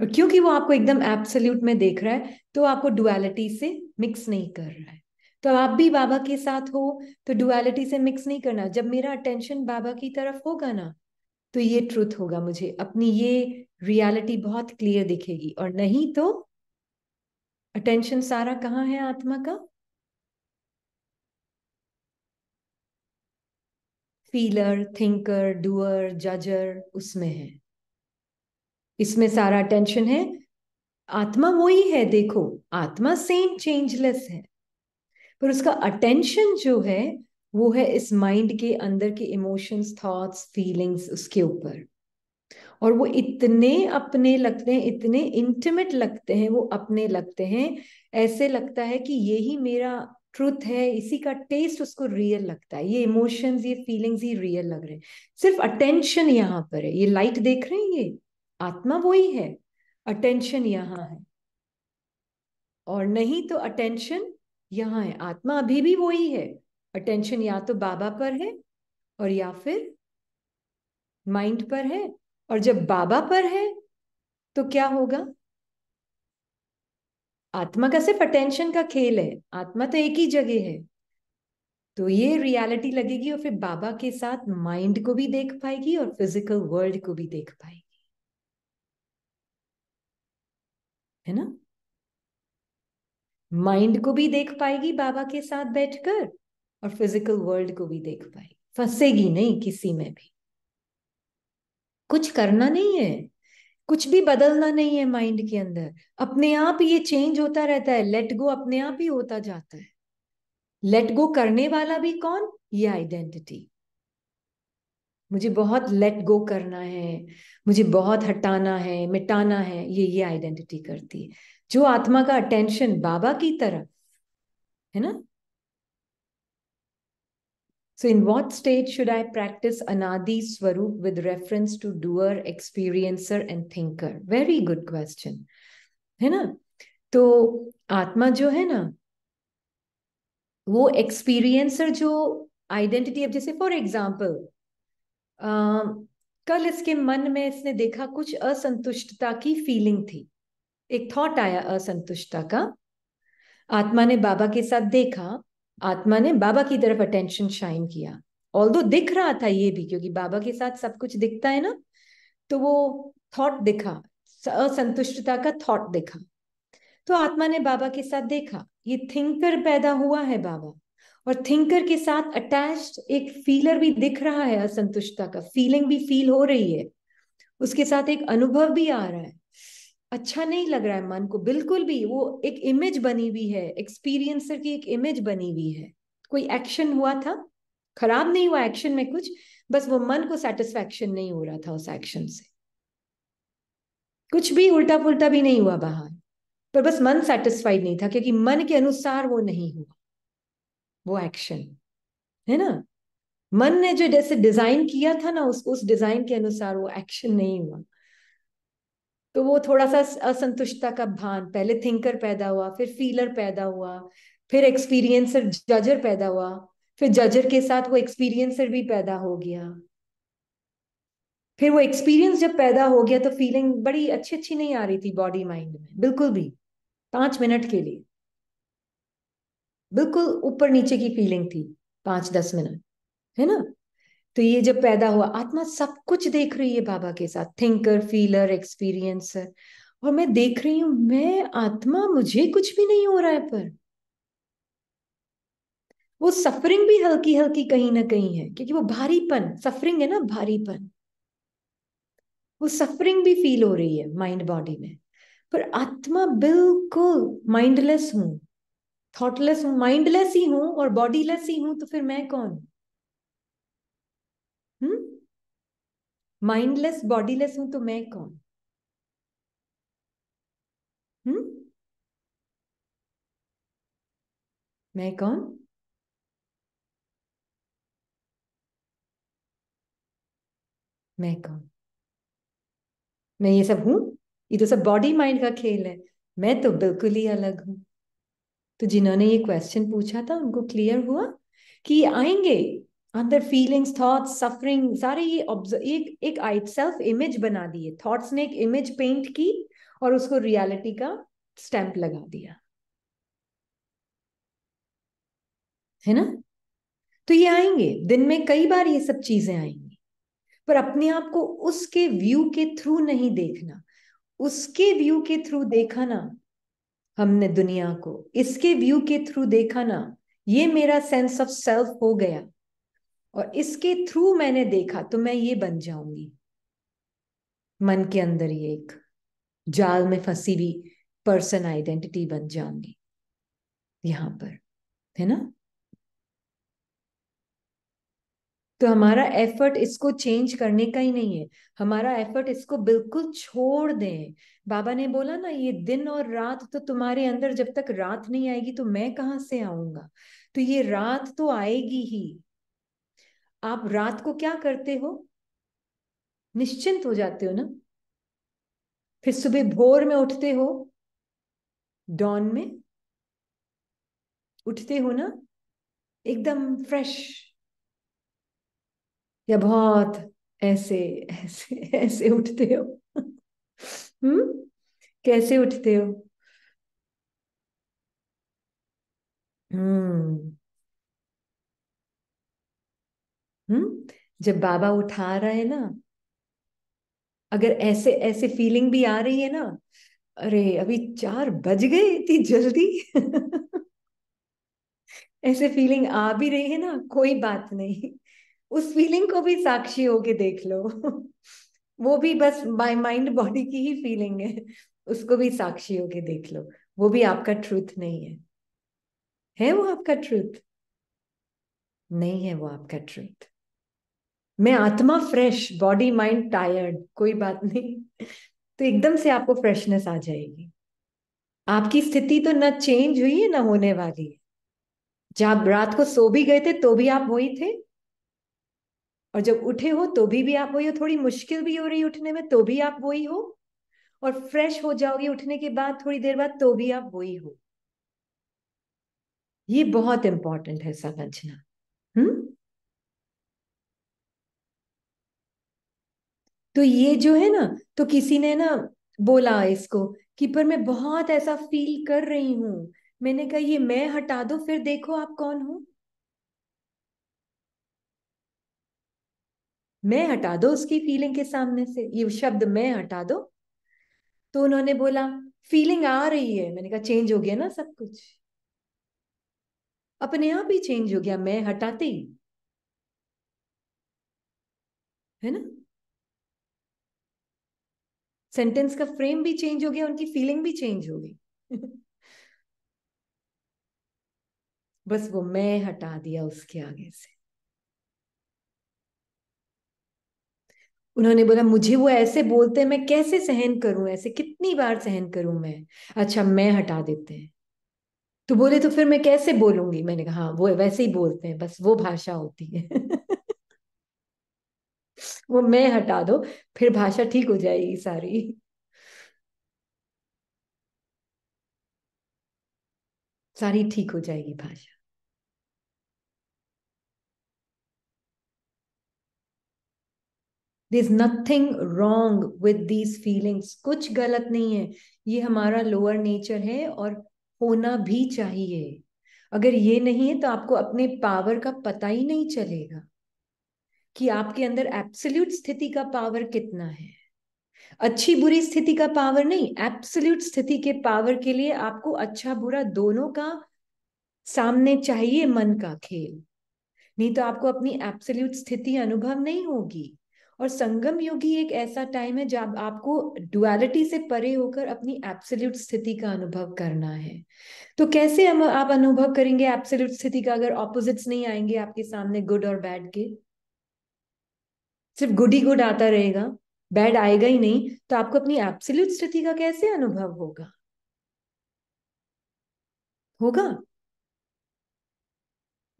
और क्योंकि वो आपको एकदम एब्सोल्यूट में देख रहा है तो आपको डुअलिटी से मिक्स नहीं कर रहा है तो आप भी बाबा के साथ हो तो डुअलिटी से मिक्स नहीं करना जब मेरा अटेंशन बाबा की तरफ होगा ना तो ये ट्रूथ होगा मुझे अपनी ये रियलिटी बहुत क्लियर दिखेगी और नहीं तो अटेंशन सारा कहाँ है आत्मा का फीलर थिंकर डूअर जजर उसमें है इसमें सारा टेंशन है आत्मा वही है देखो आत्मा सेम चेंजलेस है पर उसका अटेंशन जो है वो है इस माइंड के अंदर के इमोशंस थॉट्स फीलिंग्स उसके ऊपर और वो इतने अपने लगते हैं इतने इंटिमेट लगते हैं वो अपने लगते हैं ऐसे लगता है कि यही मेरा ट्रूथ है इसी का टेस्ट उसको रियल लगता है ये इमोशंस ये फीलिंग्स ही रियल लग रहे हैं सिर्फ अटेंशन यहाँ पर है ये लाइट देख रहे हैं ये आत्मा वो ही है अटेंशन यहाँ है और नहीं तो अटेंशन यहाँ है आत्मा अभी भी वही है अटेंशन या तो बाबा पर है और या फिर माइंड पर है और जब बाबा पर है तो क्या होगा आत्मा का सिर्फ अटेंशन का खेल है आत्मा तो एक ही जगह है तो ये रियलिटी लगेगी और फिर बाबा के साथ माइंड को भी देख पाएगी और फिजिकल वर्ल्ड को भी देख पाएगी है ना माइंड को भी देख पाएगी बाबा के साथ बैठकर और फिजिकल वर्ल्ड को भी देख पाएगी फंसेगी नहीं किसी में भी कुछ करना नहीं है कुछ भी बदलना नहीं है माइंड के अंदर अपने आप ये चेंज होता रहता है लेट गो अपने आप ही होता जाता है लेट गो करने वाला भी कौन ये आइडेंटिटी मुझे बहुत लेट गो करना है मुझे बहुत हटाना है मिटाना है ये ये आइडेंटिटी करती है जो आत्मा का अटेंशन बाबा की तरफ है ना So, in what state should I practice Anadi Swarup with reference to doer, experiencer, and thinker? Very good question. है ना तो आत्मा जो है ना वो एक्सपीरियंसर जो आइडेंटिटी अब जैसे फॉर एग्जाम्पल कल इसके मन में इसने देखा कुछ असंतुष्टता की फीलिंग थी एक थॉट आया असंतुष्टता का आत्मा ने बाबा के साथ देखा आत्मा ने बाबा की तरफ अटेंशन शाइन किया ऑल दो दिख रहा था ये भी क्योंकि बाबा के साथ सब कुछ दिखता है ना तो वो थॉट दिखा असंतुष्टता का थॉट दिखा तो आत्मा ने बाबा के साथ देखा ये थिंकर पैदा हुआ है बाबा और थिंकर के साथ अटैच्ड एक फीलर भी दिख रहा है असंतुष्टता का फीलिंग भी फील हो रही है उसके साथ एक अनुभव भी आ रहा है अच्छा नहीं लग रहा है मन को बिल्कुल भी वो एक इमेज बनी हुई है एक्सपीरियंसर की एक इमेज बनी हुई है कोई एक्शन हुआ था खराब नहीं हुआ एक्शन में कुछ बस वो मन को सेटिस्फेक्शन नहीं हो रहा था उस एक्शन से कुछ भी उल्टा पुल्टा भी नहीं हुआ बाहर पर बस मन सेटिस्फाइड नहीं था क्योंकि मन के अनुसार वो नहीं हुआ वो एक्शन है ना मन ने जो जैसे डिजाइन किया था ना उस, उस डिजाइन के अनुसार वो एक्शन नहीं हुआ तो वो थोड़ा सा असंतुष्टता का भान पहले थिंकर पैदा हुआ फिर फीलर पैदा हुआ फिर एक्सपीरियंसर जजर पैदा हुआ फिर जजर के साथ वो एक्सपीरियंसर भी पैदा हो गया फिर वो एक्सपीरियंस जब पैदा हो गया तो फीलिंग बड़ी अच्छी अच्छी नहीं आ रही थी बॉडी माइंड में बिल्कुल भी पांच मिनट के लिए बिल्कुल ऊपर नीचे की फीलिंग थी पांच दस मिनट है ना तो ये जब पैदा हुआ आत्मा सब कुछ देख रही है बाबा के साथ थिंकर फीलर एक्सपीरियंसर और मैं देख रही हूं मैं आत्मा मुझे कुछ भी नहीं हो रहा है पर वो सफरिंग भी हल्की हल्की कहीं ना कहीं है क्योंकि वो भारीपन सफरिंग है ना भारीपन वो सफरिंग भी फील हो रही है माइंड बॉडी में पर आत्मा बिल्कुल माइंडलेस हूं थॉटलेस हूं माइंडलेस ही हूं और बॉडीलेस ही हूं तो फिर मैं कौन माइंडलेस बॉडीलेस हूं तो मैं कौन हम्म मैं कौन मैं कौन मैं ये सब हूं ये तो सब बॉडी माइंड का खेल है मैं तो बिल्कुल ही अलग हूं तो जिन्होंने ये क्वेश्चन पूछा था उनको क्लियर हुआ कि ये आएंगे અંદર ફીલિંગ્સ થોટ્સ સફરિંગ سارے એક એક આઈટ સેલ્ફ ઈમેજ બનાવી દી હે થોટ્સ ને એક ઈમેજ પેઇન્ટ કી ઓર ઉસકો リア લિટી કા સ્ટેમ્પ લગા દિયા હેના તો યે આયેંગે દિન મેં કઈ બાર યે સબ ચીજે આયેંગે પર અપને આપકો ઉસકે વ્યૂ કે થ્રુ નહીં દેખના ઉસકે વ્યૂ કે થ્રુ દેખા ના હમને દુનિયા કો ઇસકે વ્યૂ કે થ્રુ દેખા ના યે મેરા સેન્સ ઓફ સેલ્ફ હો ગયા और इसके थ्रू मैंने देखा तो मैं ये बन जाऊंगी मन के अंदर ये एक जाल में फंसी हुई पर्सन आइडेंटिटी बन जाऊंगी यहां पर है ना तो हमारा एफर्ट इसको चेंज करने का ही नहीं है हमारा एफर्ट इसको बिल्कुल छोड़ दें बाबा ने बोला ना ये दिन और रात तो तुम्हारे अंदर जब तक रात नहीं आएगी तो मैं कहाँ से आऊंगा तो ये रात तो आएगी ही आप रात को क्या करते हो निश्चिंत हो जाते हो ना फिर सुबह भोर में उठते हो डॉन में उठते हो ना एकदम फ्रेश या बहुत ऐसे ऐसे ऐसे उठते हो हम्म कैसे उठते हो हम्म हम्म जब बाबा उठा रहा है ना अगर ऐसे ऐसे फीलिंग भी आ रही है ना अरे अभी चार बज गए इतनी जल्दी ऐसे फीलिंग आ भी रही है ना कोई बात नहीं उस फीलिंग को भी साक्षी होके देख लो वो भी बस माई माइंड बॉडी की ही फीलिंग है उसको भी साक्षी होके देख लो वो भी आपका ट्रूथ नहीं है है वो आपका ट्रूथ नहीं है वो आपका ट्रूथ मैं आत्मा फ्रेश बॉडी माइंड टायर्ड कोई बात नहीं तो एकदम से आपको फ्रेशनेस आ जाएगी आपकी स्थिति तो ना चेंज हुई है ना होने वाली है जब आप रात को सो भी गए थे तो भी आप वही थे और जब उठे हो तो भी भी आप वही हो थोड़ी मुश्किल भी हो रही उठने में तो भी आप वही हो और फ्रेश हो जाओगे उठने के बाद थोड़ी देर बाद तो भी आप वही हो ये बहुत इंपॉर्टेंट है समझना तो ये जो है ना तो किसी ने ना बोला इसको कि पर मैं बहुत ऐसा फील कर रही हूं मैंने कहा ये मैं हटा दो फिर देखो आप कौन हो मैं हटा दो उसकी फीलिंग के सामने से ये शब्द मैं हटा दो तो उन्होंने बोला फीलिंग आ रही है मैंने कहा चेंज हो गया ना सब कुछ अपने आप ही चेंज हो गया मैं हटाते ही है ना सेंटेंस का फ्रेम भी चेंज हो गया उनकी फीलिंग भी चेंज हो गई बस वो मैं हटा दिया उसके आगे से उन्होंने बोला मुझे वो ऐसे बोलते हैं मैं कैसे सहन करूं ऐसे कितनी बार सहन करूं मैं अच्छा मैं हटा देते हैं तो बोले तो फिर मैं कैसे बोलूंगी मैंने कहा हाँ वो वैसे ही बोलते हैं बस वो भाषा होती है वो मैं हटा दो फिर भाषा ठीक हो जाएगी सारी सारी ठीक हो जाएगी भाषा this nothing wrong with these feelings कुछ गलत नहीं है ये हमारा लोअर नेचर है और होना भी चाहिए अगर ये नहीं है तो आपको अपने पावर का पता ही नहीं चलेगा कि आपके अंदर एप्सल्यूट स्थिति का पावर कितना है अच्छी बुरी स्थिति का पावर नहीं एप्सल्यूट स्थिति के पावर के लिए आपको अच्छा बुरा दोनों का सामने चाहिए मन का खेल नहीं तो आपको अपनी एप्सल्यूट स्थिति अनुभव नहीं होगी और संगम योगी एक ऐसा टाइम है जब आपको डुअलिटी से परे होकर अपनी एप्सल्यूट स्थिति का अनुभव करना है तो कैसे हम आप अनुभव करेंगे एप्सल्यूट स्थिति का अगर ऑपोजिट्स नहीं आएंगे आपके सामने गुड और बैड के सिर्फ गुड ही गुड आता रहेगा बैड आएगा ही नहीं तो आपको अपनी एप्सिल्यूट स्थिति का कैसे अनुभव होगा होगा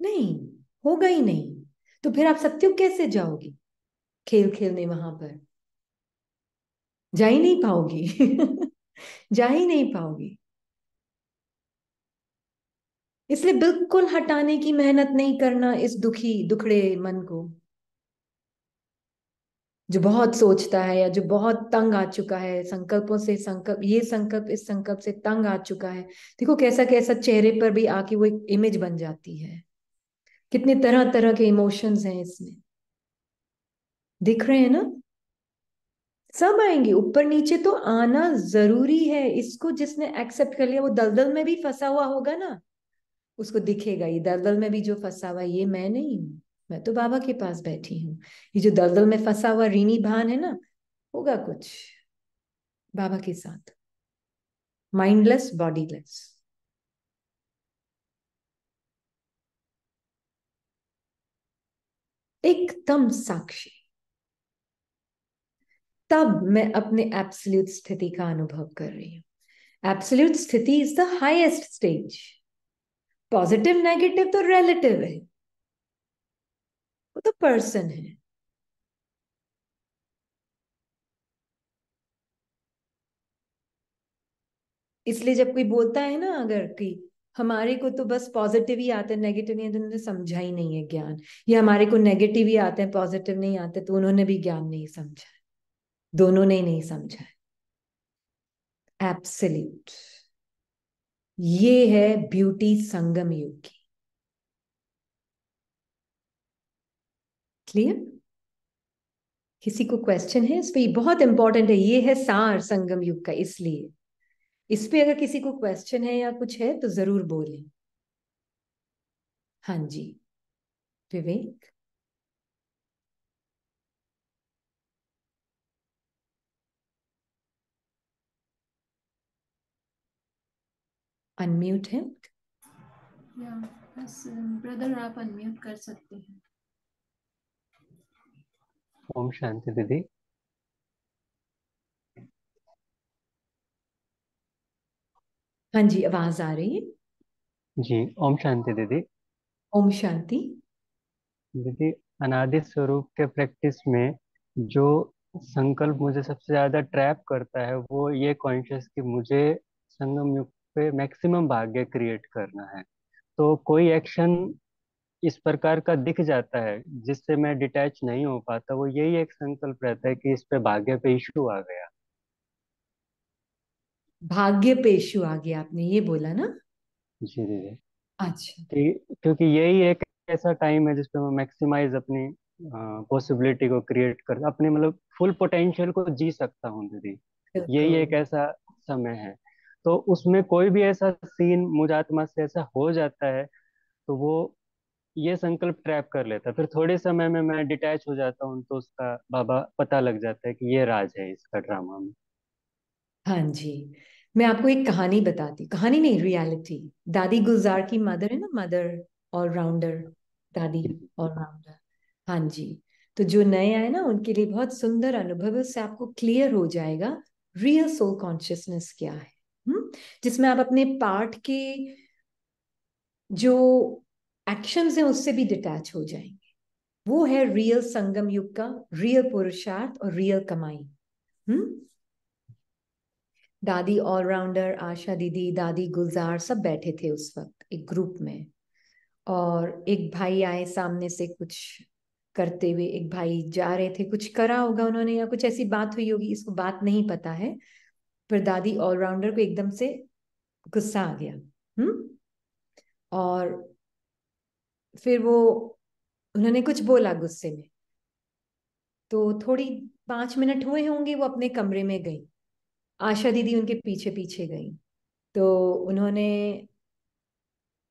नहीं होगा ही नहीं तो फिर आप सत्युग कैसे जाओगी खेल खेलने वहां पर जा ही नहीं पाओगी जा ही नहीं पाओगी इसलिए बिल्कुल हटाने की मेहनत नहीं करना इस दुखी दुखड़े मन को जो बहुत सोचता है या जो बहुत तंग आ चुका है संकल्पों से संकल्प ये संकल्प इस संकल्प से तंग आ चुका है देखो कैसा कैसा चेहरे पर भी आके वो एक इमेज बन जाती है कितने तरह तरह के इमोशंस हैं इसमें दिख रहे हैं ना सब आएंगे ऊपर नीचे तो आना जरूरी है इसको जिसने एक्सेप्ट कर लिया वो दलदल में भी फंसा हुआ होगा ना उसको दिखेगा ये दलदल में भी जो फंसा हुआ ये मैं नहीं हूं मैं तो बाबा के पास बैठी हूँ ये जो दलदल में फंसा हुआ रीनी भान है ना होगा कुछ बाबा के साथ माइंडलेस बॉडीलेस एकदम साक्षी तब मैं अपने एप्सल्यूट स्थिति का अनुभव कर रही हूं एप्सल्यूट स्थिति is the highest stage positive negative तो रिलेटिव है पर्सन है इसलिए जब कोई बोलता है ना अगर कि हमारे को तो बस पॉजिटिव ही आते हैं नेगेटिव नहीं आते तो उन्होंने समझा ही नहीं है ज्ञान या हमारे को नेगेटिव ही आते हैं पॉजिटिव नहीं आते तो उन्होंने भी ज्ञान नहीं समझा दोनों ने नहीं समझा एप्सल्यूट ये है ब्यूटी संगम युग की क्लियर किसी को क्वेश्चन है इस पर बहुत इंपॉर्टेंट है ये है सार संगम युग का इसलिए इस पे अगर किसी को क्वेश्चन है या कुछ है तो जरूर बोलें हाँ जी विवेक अनम्यूट है या बस ब्रदर आप अनम्यूट कर सकते हैं ओम शांति दीदी हाँ जी आवाज आ रही है जी ओम शांति दीदी ओम शांति दीदी अनादि स्वरूप के प्रैक्टिस में जो संकल्प मुझे सबसे ज्यादा ट्रैप करता है वो ये कॉन्शियस कि मुझे संगम युग पे मैक्सिमम भाग्य क्रिएट करना है तो कोई एक्शन इस प्रकार का दिख जाता है जिससे मैं डिटैच नहीं हो पाता वो यही एक संकल्प रहता है कि इस पे भाग्य पे इशू आ गया भाग्य पे इशू आ गया आपने ये बोला ना जी जी अच्छा क्योंकि यही एक ऐसा टाइम है जिसपे मैं मैक्सिमाइज अपनी पॉसिबिलिटी को क्रिएट कर अपने मतलब फुल पोटेंशियल को जी सकता हूँ दीदी यही एक ऐसा समय है तो उसमें कोई भी ऐसा सीन मुझात्मा आत्मा से ऐसा हो जाता है तो वो ये संकल्प ट्रैप कर लेता है फिर थोड़े समय में मैं डिटैच हो जाता हूँ तो उसका बाबा पता लग जाता है कि ये राज है इसका ड्रामा में हाँ जी मैं आपको एक कहानी बताती कहानी नहीं रियलिटी दादी गुलजार की मदर है ना मदर ऑलराउंडर दादी ऑलराउंडर हाँ जी तो जो नए आए ना उनके लिए बहुत सुंदर अनुभव है उससे आपको क्लियर हो जाएगा रियल सोल कॉन्शियसनेस क्या है हुँ? हम्म? जिसमें आप अपने पार्ट के जो एक्शंस हैं उससे भी डिटैच हो जाएंगे वो है रियल संगम युग का रियल पुरुषार्थ और रियल कमाई हम्म दादी ऑलराउंडर आशा दीदी दादी गुलजार सब बैठे थे उस वक्त एक ग्रुप में और एक भाई आए सामने से कुछ करते हुए एक भाई जा रहे थे कुछ करा होगा उन्होंने या कुछ ऐसी बात हुई होगी इसको बात नहीं पता है पर दादी ऑलराउंडर को एकदम से गुस्सा आ गया हम्म और फिर वो उन्होंने कुछ बोला गुस्से में तो थोड़ी पांच मिनट हुए होंगे वो अपने कमरे में गई आशा दीदी उनके पीछे पीछे गई तो उन्होंने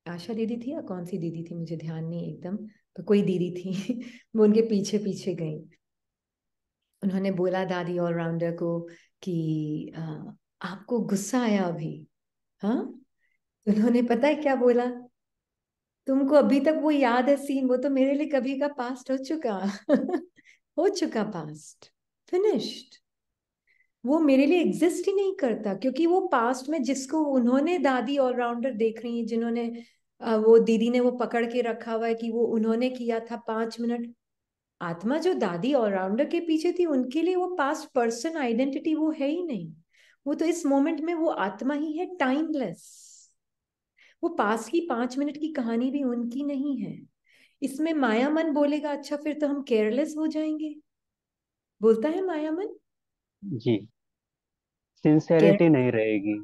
आशा दीदी थी या कौन सी दीदी थी मुझे ध्यान नहीं एकदम तो कोई दीदी थी वो उनके पीछे पीछे गई उन्होंने बोला दादी ऑलराउंडर को कि आ, आपको गुस्सा आया अभी हाँ उन्होंने पता है क्या बोला तुमको अभी तक वो याद है सीन वो तो मेरे लिए कभी का पास्ट हो चुका हो चुका पास्ट फिनिश्ड वो मेरे लिए एग्जिस्ट ही नहीं करता क्योंकि वो पास्ट में जिसको उन्होंने दादी ऑलराउंडर देख रही है जिन्होंने वो दीदी ने वो पकड़ के रखा हुआ है कि वो उन्होंने किया था पांच मिनट आत्मा जो दादी ऑलराउंडर के पीछे थी उनके लिए वो पास्ट पर्सन आइडेंटिटी वो है ही नहीं वो तो इस मोमेंट में वो आत्मा ही है टाइमलेस वो पास की पांच मिनट की कहानी भी उनकी नहीं है इसमें हम्म। माया मन बोलेगा अच्छा फिर तो हम केयरलेस हो जाएंगे बोलता है माया मन जी सिंसियरिटी नहीं रहेगी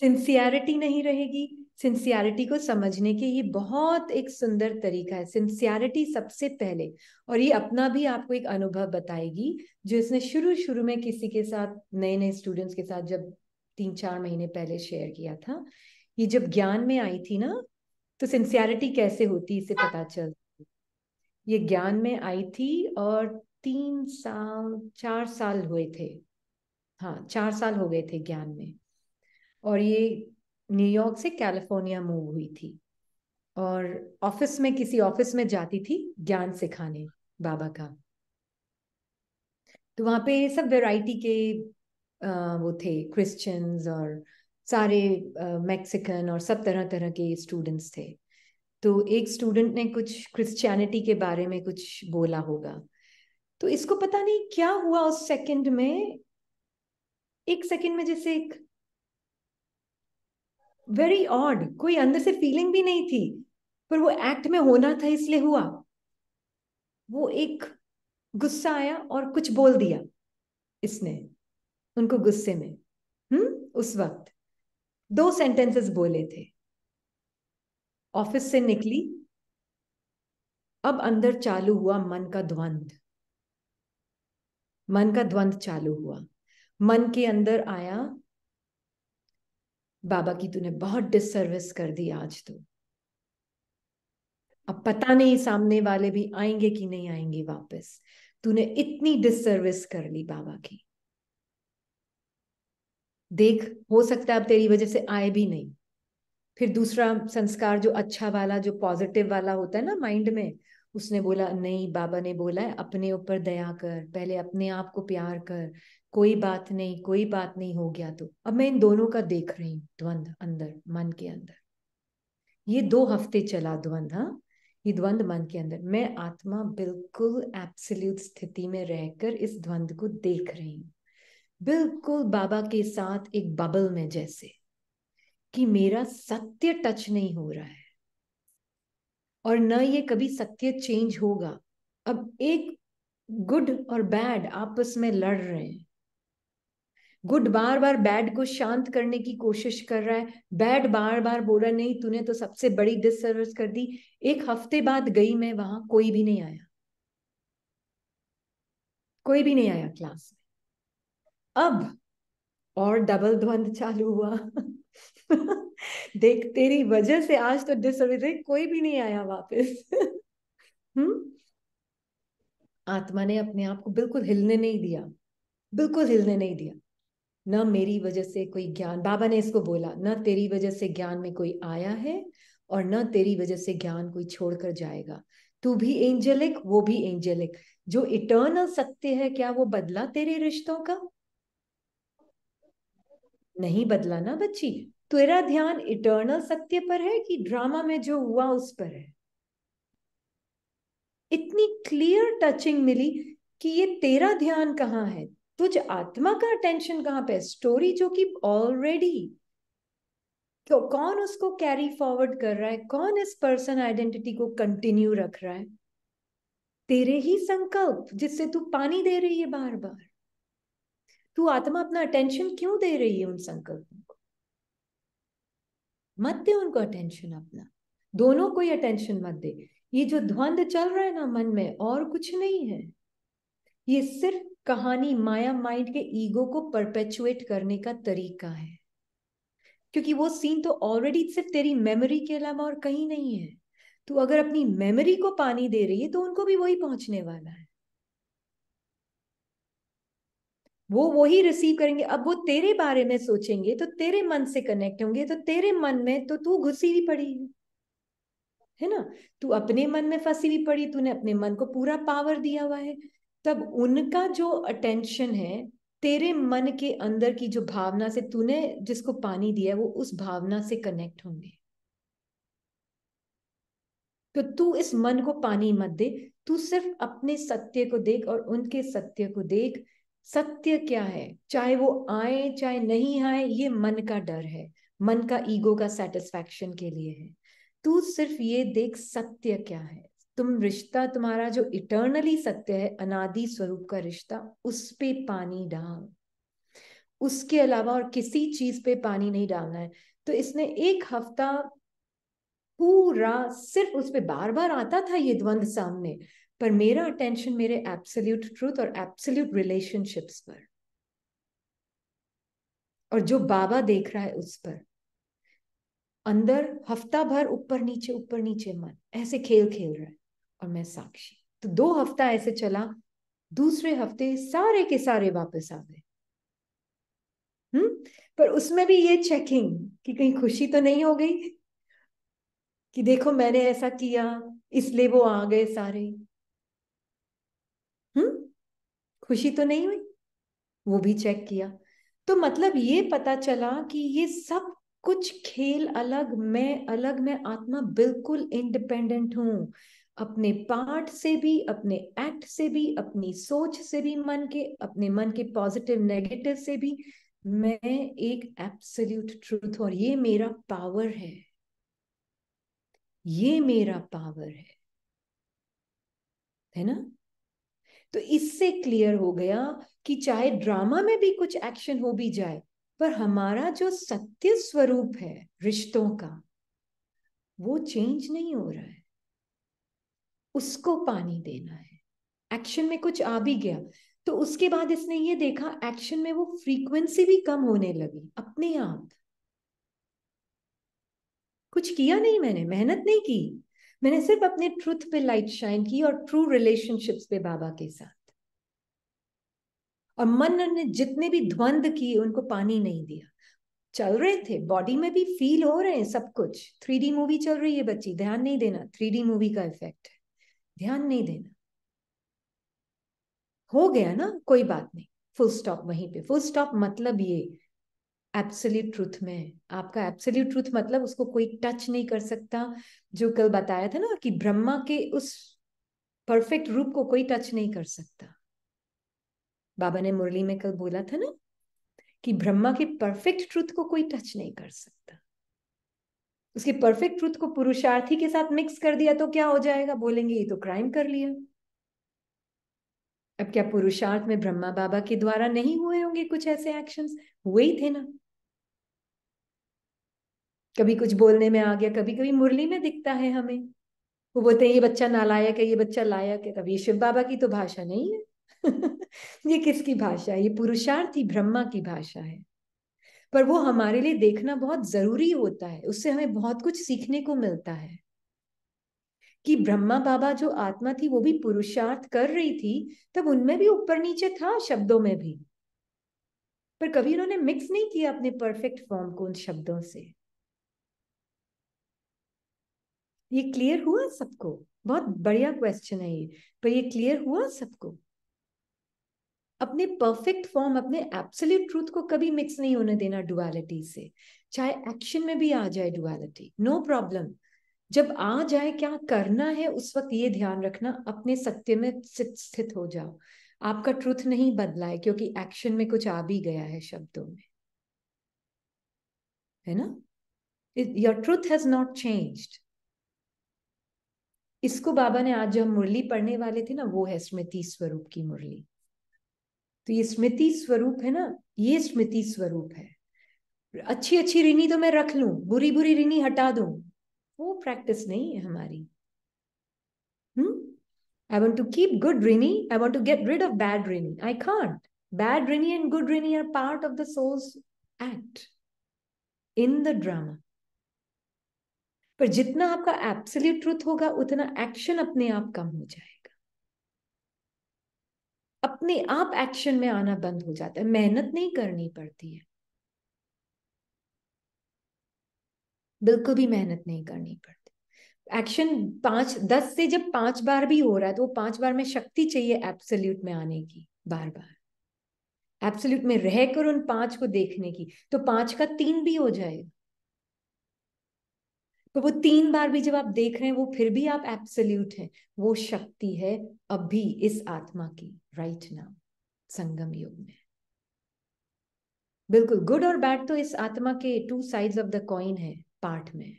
सिंसियरिटी नहीं रहेगी सिंसियरिटी को समझने के ये बहुत एक सुंदर तरीका है सिंसियरिटी सबसे पहले और ये अपना भी आपको एक अनुभव बताएगी जो इसने शुरू शुरू में किसी के साथ नए नए स्टूडेंट्स के साथ जब तीन चार महीने पहले शेयर किया था ये जब ज्ञान में आई थी ना तो सिंसियरिटी कैसे होती इसे पता चल ये ज्ञान में आई थी और तीन साल चार साल हुए थे हाँ चार साल हो गए थे ज्ञान में और ये न्यूयॉर्क से कैलिफोर्निया मूव हुई थी और ऑफिस में किसी ऑफिस में जाती थी ज्ञान सिखाने बाबा का तो वहाँ पे सब वैरायटी के आ, वो थे क्रिश्चियंस और सारे मैक्सिकन और सब तरह तरह के स्टूडेंट्स थे तो एक स्टूडेंट ने कुछ क्रिश्चियनिटी के बारे में कुछ बोला होगा तो इसको पता नहीं क्या हुआ उस सेकंड में एक सेकंड में जैसे एक वेरी ऑड कोई अंदर से फीलिंग भी नहीं थी पर वो एक्ट में होना था इसलिए हुआ वो एक गुस्सा आया और कुछ बोल दिया इसने उनको गुस्से में हम्म उस वक्त दो सेंटेंसेस बोले थे ऑफिस से निकली अब अंदर चालू हुआ मन का द्वंद मन का द्वंद चालू हुआ मन के अंदर आया बाबा की तूने बहुत डिसर्विस कर दी आज तो अब पता नहीं सामने वाले भी आएंगे कि नहीं आएंगे वापस तूने इतनी डिसर्विस कर ली बाबा की देख हो सकता है अब तेरी वजह से आए भी नहीं फिर दूसरा संस्कार जो अच्छा वाला जो पॉजिटिव वाला होता है ना माइंड में उसने बोला नहीं बाबा ने बोला है अपने ऊपर दया कर पहले अपने आप को प्यार कर कोई बात नहीं कोई बात नहीं हो गया तो अब मैं इन दोनों का देख रही हूँ द्वंद अंदर मन के अंदर ये दो हफ्ते चला द्वंद हाँ ये द्वंद मन के अंदर मैं आत्मा बिल्कुल एप्सल्यूट स्थिति में रहकर इस द्वंद को देख रही हूँ बिल्कुल बाबा के साथ एक बबल में जैसे कि मेरा सत्य टच नहीं हो रहा है और न ये कभी सत्य चेंज होगा अब एक गुड और बैड आपस में लड़ रहे हैं गुड बार बार बैड को शांत करने की कोशिश कर रहा है बैड बार बार बोला नहीं तूने तो सबसे बड़ी डिसर्विस कर दी एक हफ्ते बाद गई मैं वहां कोई भी नहीं आया कोई भी नहीं आया क्लास अब और डबल द्वंद चालू हुआ देख तेरी वजह से आज तो डिसविधे कोई भी नहीं आया वापस हम्म आत्मा ने अपने आप को बिल्कुल हिलने नहीं दिया बिल्कुल हिलने नहीं दिया न मेरी वजह से कोई ज्ञान बाबा ने इसको बोला न तेरी वजह से ज्ञान में कोई आया है और न तेरी वजह से ज्ञान कोई छोड़कर जाएगा तू भी एंजेलिक वो भी एंजेलिक जो इटर्नल सत्य है क्या वो बदला तेरे रिश्तों का नहीं बदला ना बच्ची तेरा ध्यान इटर्नल सत्य पर है कि ड्रामा में जो हुआ उस पर है इतनी क्लियर टचिंग मिली कि ये तेरा ध्यान कहाँ है तुझ आत्मा का अटेंशन कहाँ पे स्टोरी जो कि ऑलरेडी तो कौन उसको कैरी फॉरवर्ड कर रहा है कौन इस पर्सन आइडेंटिटी को कंटिन्यू रख रहा है तेरे ही संकल्प जिससे तू पानी दे रही है बार बार तू आत्मा अपना अटेंशन क्यों दे रही है उन संकल्पों को मत दे उनको अटेंशन अपना दोनों को ही अटेंशन मत दे ये जो ध्वंद चल रहा है ना मन में और कुछ नहीं है ये सिर्फ कहानी माया माइंड के ईगो को परपेचुएट करने का तरीका है क्योंकि वो सीन तो ऑलरेडी सिर्फ तेरी मेमोरी के अलावा और कहीं नहीं है तू अगर अपनी मेमोरी को पानी दे रही है तो उनको भी वही पहुंचने वाला है वो वो ही रिसीव करेंगे अब वो तेरे बारे में सोचेंगे तो तेरे मन से कनेक्ट होंगे तो तेरे मन में तो तू घुसी हुई पड़ी है है ना तू अपने मन में फंसी हुई पड़ी तूने अपने मन को पूरा पावर दिया हुआ है तब उनका जो अटेंशन है तेरे मन के अंदर की जो भावना से तूने जिसको पानी दिया है वो उस भावना से कनेक्ट होंगे तो तू इस मन को पानी मत दे तू सिर्फ अपने सत्य को देख और उनके सत्य को देख सत्य क्या है चाहे वो आए चाहे नहीं आए ये मन का डर है मन का ईगो का सेटिस्फैक्शन के लिए है तू सिर्फ ये देख सत्य क्या है तुम रिश्ता तुम्हारा जो इटर्नली सत्य है अनादि स्वरूप का रिश्ता उस पे पानी डाल उसके अलावा और किसी चीज पे पानी नहीं डालना है तो इसने एक हफ्ता पूरा सिर्फ उस पर बार बार आता था ये द्वंद सामने पर मेरा अटेंशन मेरे एब्सोल्यूट ट्रूथ और एब्सोल्यूट रिलेशनशिप्स पर और जो बाबा देख रहा है उस पर अंदर हफ्ता भर ऊपर नीचे ऊपर नीचे मन ऐसे खेल खेल रहा है और मैं साक्षी तो दो हफ्ता ऐसे चला दूसरे हफ्ते सारे के सारे वापस आ गए हम्म पर उसमें भी ये चेकिंग कि कहीं खुशी तो नहीं हो गई कि देखो मैंने ऐसा किया इसलिए वो आ गए सारे खुशी तो नहीं हुई वो भी चेक किया तो मतलब ये पता चला कि ये सब कुछ खेल अलग मैं अलग मैं आत्मा बिल्कुल इंडिपेंडेंट हूं अपने पार्ट से भी अपने एक्ट से भी अपनी सोच से भी मन के अपने मन के पॉजिटिव नेगेटिव से भी मैं एक एब्सोल्यूट ट्रूथ और ये मेरा पावर है ये मेरा पावर है है ना तो इससे क्लियर हो गया कि चाहे ड्रामा में भी कुछ एक्शन हो भी जाए पर हमारा जो सत्य स्वरूप है रिश्तों का वो चेंज नहीं हो रहा है उसको पानी देना है एक्शन में कुछ आ भी गया तो उसके बाद इसने ये देखा एक्शन में वो फ्रीक्वेंसी भी कम होने लगी अपने आप कुछ किया नहीं मैंने मेहनत नहीं की मैंने सिर्फ अपने ट्रूथ पे लाइट शाइन की और ट्रू रिलेशनशिप्स पे बाबा के साथ और मन ने जितने भी ध्वंद किए उनको पानी नहीं दिया चल रहे थे बॉडी में भी फील हो रहे हैं सब कुछ थ्री डी मूवी चल रही है बच्ची ध्यान नहीं देना थ्री डी मूवी का इफेक्ट है ध्यान नहीं देना हो गया ना कोई बात नहीं फुल स्टॉप वहीं पे फुल स्टॉप मतलब ये एब्सोल्यूट ट्रूथ में है आपका एब्सोल्यूट ट्रूथ मतलब उसको कोई टच नहीं कर सकता जो कल बताया था ना कि ब्रह्मा के उस परफेक्ट रूप को कोई टच नहीं कर सकता बाबा ने मुरली में कल बोला था ना कि ब्रह्मा के परफेक्ट ट्रूथ को कोई टच नहीं कर सकता उसके परफेक्ट ट्रूथ को पुरुषार्थी के साथ मिक्स कर दिया तो क्या हो जाएगा बोलेंगे ये तो क्राइम कर लिया अब क्या पुरुषार्थ में ब्रह्मा बाबा के द्वारा नहीं हुए होंगे कुछ ऐसे एक्शंस हुए ही थे ना कभी कुछ बोलने में आ गया कभी कभी मुरली में दिखता है हमें वो बोलते हैं ये बच्चा नालायक है ये बच्चा लायक है कभी शिव बाबा की तो भाषा नहीं है ये किसकी भाषा है ये पुरुषार्थी ब्रह्मा की भाषा है पर वो हमारे लिए देखना बहुत जरूरी होता है उससे हमें बहुत कुछ सीखने को मिलता है कि ब्रह्मा बाबा जो आत्मा थी वो भी पुरुषार्थ कर रही थी तब उनमें भी ऊपर नीचे था शब्दों में भी पर कभी उन्होंने मिक्स नहीं किया अपने परफेक्ट फॉर्म को उन शब्दों से ये क्लियर हुआ सबको बहुत बढ़िया क्वेश्चन है ये पर ये क्लियर हुआ सबको अपने परफेक्ट फॉर्म अपने एब्सोल्यूट ट्रूथ को कभी मिक्स नहीं होने देना डुअलिटी से चाहे एक्शन में भी आ जाए डुअलिटी नो प्रॉब्लम जब आ जाए क्या करना है उस वक्त ये ध्यान रखना अपने सत्य में स्थित हो जाओ आपका ट्रूथ नहीं बदला है क्योंकि एक्शन में कुछ आ भी गया है शब्दों में है ना your truth has not changed इसको बाबा ने आज जो हम मुरली पढ़ने वाले थे ना वो है स्मृति स्वरूप की मुरली तो ये स्मृति स्वरूप है ना ये स्मृति स्वरूप है अच्छी अच्छी ऋणी तो मैं रख लू बुरी बुरी ऋणी हटा दू वो प्रैक्टिस नहीं है हमारी I want to keep good ऋणी I want to get rid of bad ऋणी आई कांट बैड ऋणी एंड गुड ऋणी are part of the souls act in the drama पर जितना आपका एब्सोल्यूट ट्रूथ होगा उतना एक्शन अपने आप कम हो जाएगा अपने आप एक्शन में आना बंद हो जाता है मेहनत नहीं करनी पड़ती है बिल्कुल भी मेहनत नहीं करनी पड़ती एक्शन पांच दस से जब पांच बार भी हो रहा है तो वो पांच बार में शक्ति चाहिए एब्सोल्यूट में आने की बार बार एब्सोल्यूट में रहकर उन पांच को देखने की तो पांच का तीन भी हो जाएगा तो वो तीन बार भी जब आप देख रहे हैं वो फिर भी आप एप्सल्यूट हैं वो शक्ति है अभी इस आत्मा की राइट नाउ संगम योग में बिल्कुल गुड और बैड तो इस आत्मा के two sides of the coin है पार्ट में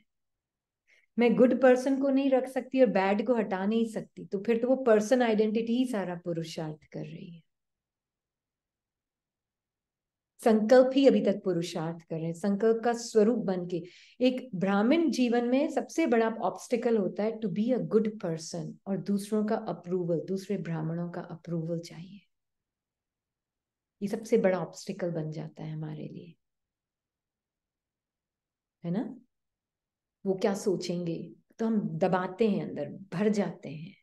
मैं गुड पर्सन को नहीं रख सकती और बैड को हटा नहीं सकती तो फिर तो वो पर्सन आइडेंटिटी ही सारा पुरुषार्थ कर रही है संकल्प ही अभी तक पुरुषार्थ कर रहे हैं संकल्प का स्वरूप बन के एक ब्राह्मण जीवन में सबसे बड़ा ऑब्स्टिकल होता है to be a good person और दूसरों का अप्रूवल दूसरे ब्राह्मणों का अप्रूवल चाहिए ये सबसे बड़ा ऑब्स्टिकल बन जाता है हमारे लिए है ना वो क्या सोचेंगे तो हम दबाते हैं अंदर भर जाते हैं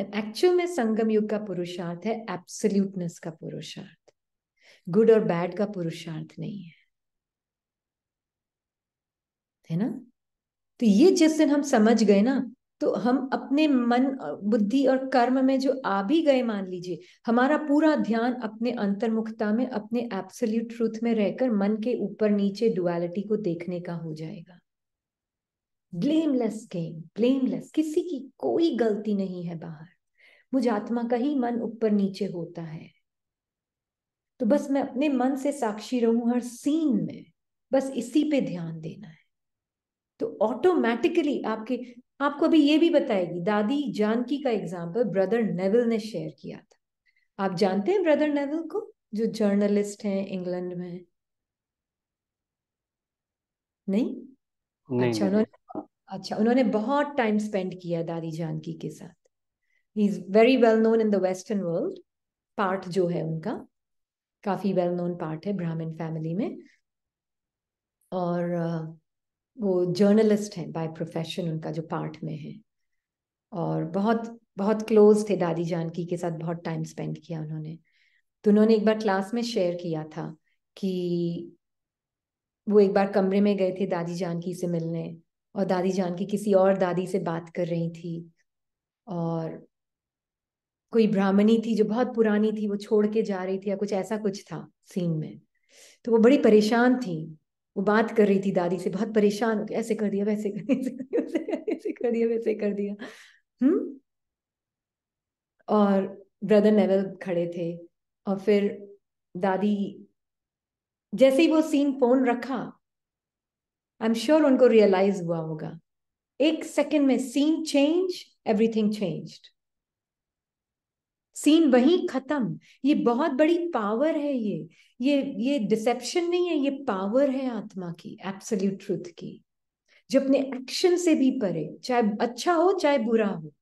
एक्चुअल में संगम युग का पुरुषार्थ है एब्सोल्यूटनेस का पुरुषार्थ गुड और बैड का पुरुषार्थ नहीं है है ना तो ये जिस दिन हम समझ गए ना तो हम अपने मन बुद्धि और कर्म में जो आ भी गए मान लीजिए हमारा पूरा ध्यान अपने अंतर्मुखता में अपने एब्सोल्यूट ट्रूथ में रहकर मन के ऊपर नीचे डुअलिटी को देखने का हो जाएगा ब्लेमलेस गेम ब्लेमलेस किसी की कोई गलती नहीं है बाहर मुझे आत्मा का ही मन ऊपर नीचे होता है तो बस मैं अपने मन से साक्षी रहूं हर सीन में बस इसी पे ध्यान देना है तो ऑटोमेटिकली आपके आपको अभी ये भी बताएगी दादी जानकी का एग्जाम्पल ब्रदर नेवल ने शेयर किया था आप जानते हैं ब्रदर नेवल को जो जर्नलिस्ट हैं इंग्लैंड में नहीं, नहीं अच्छा उन्होंने अच्छा उन्होंने बहुत टाइम स्पेंड किया दादी जानकी के साथ ही is very well known in the western world part जो है उनका काफी वेल नोन पार्ट है ब्राह्मण फैमिली में और वो जर्नलिस्ट हैं बाय प्रोफेशन उनका जो पार्ट में है और बहुत बहुत क्लोज थे दादी जानकी के साथ बहुत टाइम स्पेंड किया उन्होंने तो उन्होंने एक बार क्लास में शेयर किया था कि वो एक बार कमरे में गए थे दादी जानकी से मिलने और दादी जान की किसी और दादी से बात कर रही थी और कोई ब्राह्मणी थी जो बहुत पुरानी थी वो छोड़ के जा रही थी या कुछ ऐसा कुछ था सीन में तो वो बड़ी परेशान थी वो बात कर रही थी दादी से बहुत परेशान होकर ऐसे कर दिया वैसे कर दिया ऐसे कर दिया वैसे कर दिया हम्म और ब्रदर नेवल खड़े थे और फिर दादी जैसे ही वो सीन फोन रखा आई एम श्योर उनको रियलाइज हुआ होगा एक सेकेंड में scene change everything change scene वही खत्म ये बहुत बड़ी पावर है ये ये ये डिसेप्शन नहीं है ये पावर है आत्मा की एब्सोल्यूट ट्रूथ की जो अपने एक्शन से भी परे चाहे अच्छा हो चाहे बुरा हो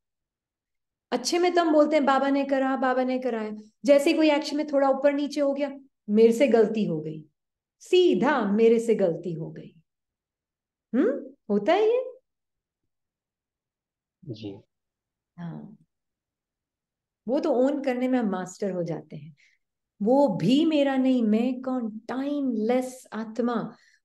अच्छे में तो हम बोलते हैं बाबा ने करा बाबा ने कराया जैसे कोई एक्शन में थोड़ा ऊपर नीचे हो गया मेरे से गलती हो गई सीधा मेरे से गलती हो गई हम्म होता है ये जी हाँ वो तो ओन करने में मास्टर हो जाते हैं वो भी मेरा नहीं मैं कौन टाइमलेस आत्मा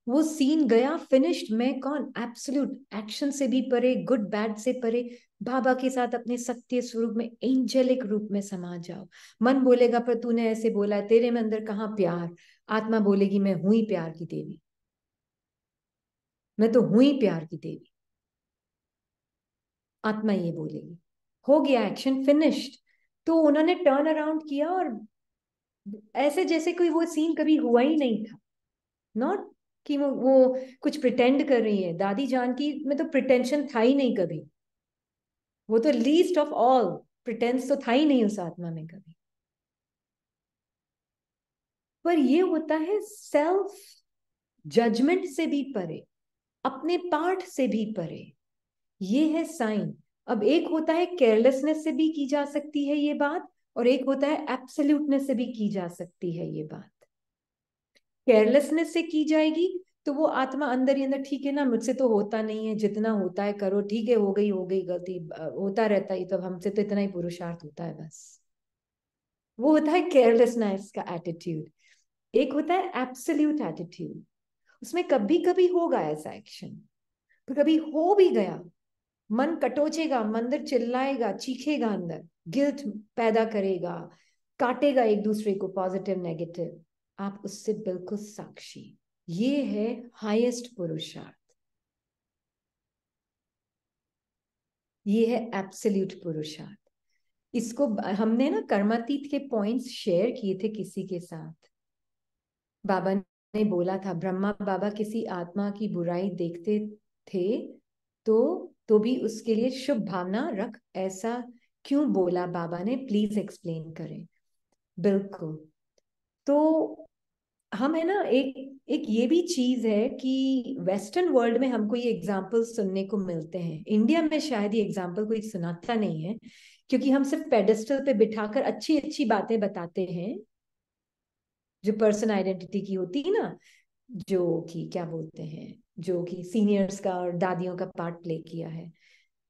वो सीन गया फिनिश्ड मैं कौन एब्सोल्यूट एक्शन से भी परे गुड बैड से परे बाबा के साथ अपने सत्य स्वरूप में एंजेलिक रूप में समा जाओ मन बोलेगा पर तूने ऐसे बोला तेरे में अंदर कहाँ प्यार आत्मा बोलेगी मैं हुई प्यार की देवी मैं तो हूं ही प्यार की देवी आत्मा ये बोलेगी हो गया एक्शन फिनिश्ड तो उन्होंने टर्न अराउंड किया और ऐसे जैसे कोई वो सीन कभी हुआ ही नहीं था नॉट कि वो वो कुछ प्रिटेंड कर रही है दादी जान की मैं तो प्रिटेंशन था ही नहीं कभी वो तो लीस्ट ऑफ ऑल प्रिटेंस तो था ही नहीं उस आत्मा में कभी पर ये होता है सेल्फ जजमेंट से भी परे अपने पाठ से भी परे ये है साइन अब एक होता है केयरलेसनेस से भी की जा सकती है ये बात और एक होता है एप्सल्यूटनेस से भी की जा सकती है ये बात केयरलेसनेस से की जाएगी तो वो आत्मा अंदर ही अंदर ठीक है ना मुझसे तो होता नहीं है जितना होता है करो ठीक है हो गई हो गई गलती होता रहता है तो हमसे तो इतना ही पुरुषार्थ होता है बस वो होता है केयरलेसनेस का एटीट्यूड एक होता है एप्सल्यूट एटीट्यूड उसमें कभी कभी होगा ऐसा एक्शन पर कभी हो भी गया मन कटोचेगा मंदिर चिल्लाएगा चीखेगा अंदर गिल्ट पैदा करेगा काटेगा एक दूसरे को पॉजिटिव नेगेटिव आप उससे बिल्कुल साक्षी ये है हाईएस्ट पुरुषार्थ ये है एब्सोल्यूट पुरुषार्थ इसको हमने ना कर्मातीत के पॉइंट्स शेयर किए थे किसी के साथ बाबा ने बोला था ब्रह्मा बाबा किसी आत्मा की बुराई देखते थे तो तो भी उसके लिए शुभ भावना रख ऐसा क्यों बोला बाबा ने प्लीज एक्सप्लेन करें बिल्कुल तो हम है ना एक एक ये भी चीज है कि वेस्टर्न वर्ल्ड में हमको ये एग्जाम्पल सुनने को मिलते हैं इंडिया में शायद ये एग्जाम्पल कोई सुनाता नहीं है क्योंकि हम सिर्फ पेडेस्टल पे बिठाकर अच्छी अच्छी बातें बताते हैं जो पर्सन आइडेंटिटी की होती है ना जो कि क्या बोलते हैं जो कि सीनियर्स का और दादियों का पार्ट प्ले किया है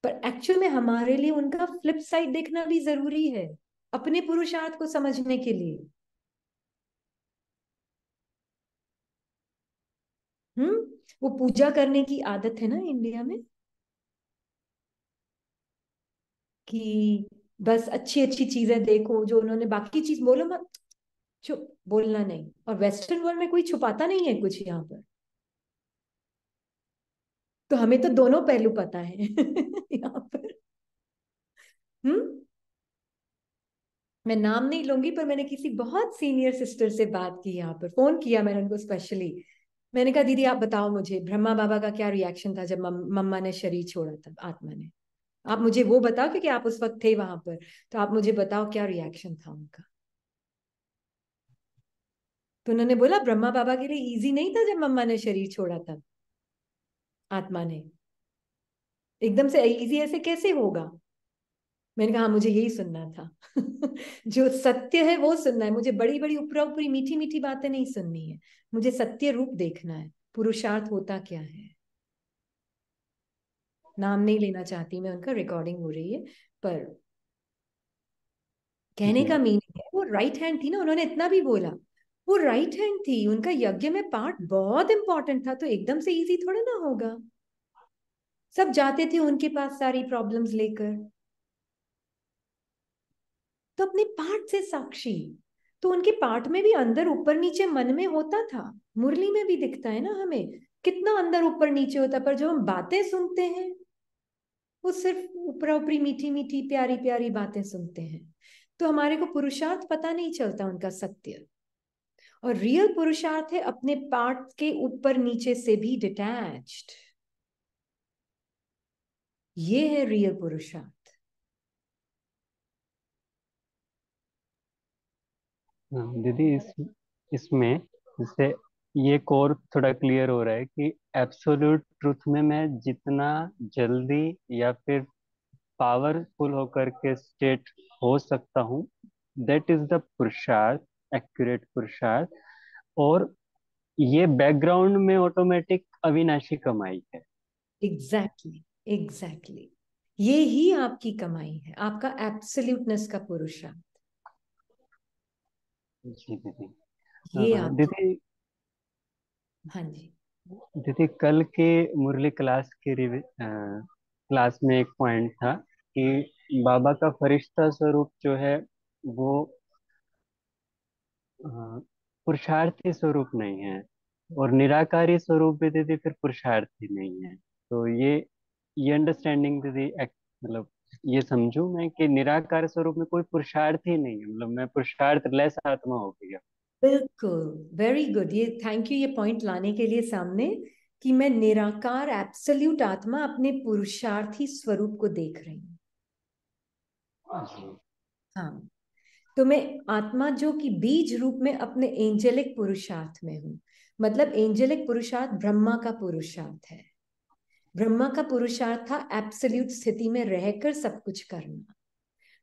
पर एक्चुअल में हमारे लिए उनका फ्लिप साइड देखना भी जरूरी है अपने पुरुषार्थ को समझने के लिए हम्म वो पूजा करने की आदत है ना इंडिया में कि बस अच्छी अच्छी चीजें देखो जो उन्होंने बाकी चीज बोलो मत चुप बोलना नहीं और वेस्टर्न वर्ल्ड में कोई छुपाता नहीं है कुछ यहाँ पर तो हमें तो दोनों पहलू पता है यहाँ पर हम्म मैं नाम नहीं लूंगी पर मैंने किसी बहुत सीनियर सिस्टर से बात की यहाँ पर फोन किया मैंने उनको स्पेशली मैंने कहा दीदी आप बताओ मुझे ब्रह्मा बाबा का क्या रिएक्शन था जब मम्मा ने शरीर छोड़ा था आत्मा ने आप मुझे वो बताओ क्योंकि आप उस वक्त थे वहां पर तो आप मुझे बताओ क्या रिएक्शन था उनका तो उन्होंने बोला ब्रह्मा बाबा के लिए इजी नहीं था जब मम्मा ने शरीर छोड़ा था आत्मा ने एकदम से इजी ऐसे कैसे होगा मैंने कहा हाँ, मुझे यही सुनना था जो सत्य है वो सुनना है मुझे बड़ी बड़ी उपरा ऊपरी मीठी मीठी बातें नहीं सुननी है मुझे सत्य रूप देखना है पुरुषार्थ होता क्या है नाम नहीं लेना चाहती मैं उनका रिकॉर्डिंग हो रही है पर कहने का मीनिंग है वो राइट हैंड थी ना उन्होंने इतना भी बोला वो राइट हैंड थी उनका यज्ञ में पार्ट बहुत इंपॉर्टेंट था तो एकदम से इजी थोड़ा ना होगा सब जाते थे उनके पास सारी प्रॉब्लम्स लेकर तो अपने पार्ट से साक्षी तो उनके पार्ट में भी अंदर ऊपर नीचे मन में होता था मुरली में भी दिखता है ना हमें कितना अंदर ऊपर नीचे होता पर जो हम बातें सुनते हैं वो सिर्फ ऊपर ऊपरी मीठी मीठी प्यारी प्यारी बातें सुनते हैं तो हमारे को पुरुषार्थ पता नहीं चलता उनका सत्य और रियल पुरुषार्थ है अपने पार्ट के ऊपर नीचे से भी डिटैच्ड ये है रियल पुरुषार्थ हाँ, दीदी इस इसमें जैसे ये कोर थोड़ा क्लियर हो रहा है कि एब्सोल्यूट ट्रुथ में मैं जितना जल्दी या फिर पावरफुल होकर के स्टेट हो सकता हूँ दैट इज द पुरुषार्थ एक्यूरेट पुरुषार्थ और ये बैकग्राउंड में ऑटोमेटिक अविनाशी कमाई है एग्जैक्टली exactly, एग्जैक्टली exactly. ये ही आपकी कमाई है आपका एब्सोल्यूटनेस का पुरुषार्थ जी दीदी ये दीदी हाँ जी दीदी कल के मुरली क्लास के रिवे क्लास में एक पॉइंट था कि बाबा का फरिश्ता स्वरूप जो है वो हाँ, पुरुषार्थी स्वरूप नहीं है और निराकारी स्वरूप भी दीदी फिर पुरुषार्थी नहीं है तो ये ये अंडरस्टैंडिंग दीदी मतलब ये समझू मैं कि निराकार स्वरूप में कोई पुरुषार्थ ही नहीं है मतलब मैं पुरुषार्थ लेस आत्मा हो गया बिल्कुल वेरी गुड ये थैंक यू ये पॉइंट लाने के लिए सामने कि मैं निराकार एब्सोल्यूट आत्मा अपने पुरुषार्थी स्वरूप को देख रही हूँ हाँ तुम्हें आत्मा जो कि बीज रूप में अपने एंजेलिक पुरुषार्थ में हूं मतलब एंजेलिक पुरुषार्थ ब्रह्मा का पुरुषार्थ है ब्रह्मा का पुरुषार्थ था एब्सोल्यूट स्थिति में रहकर सब कुछ करना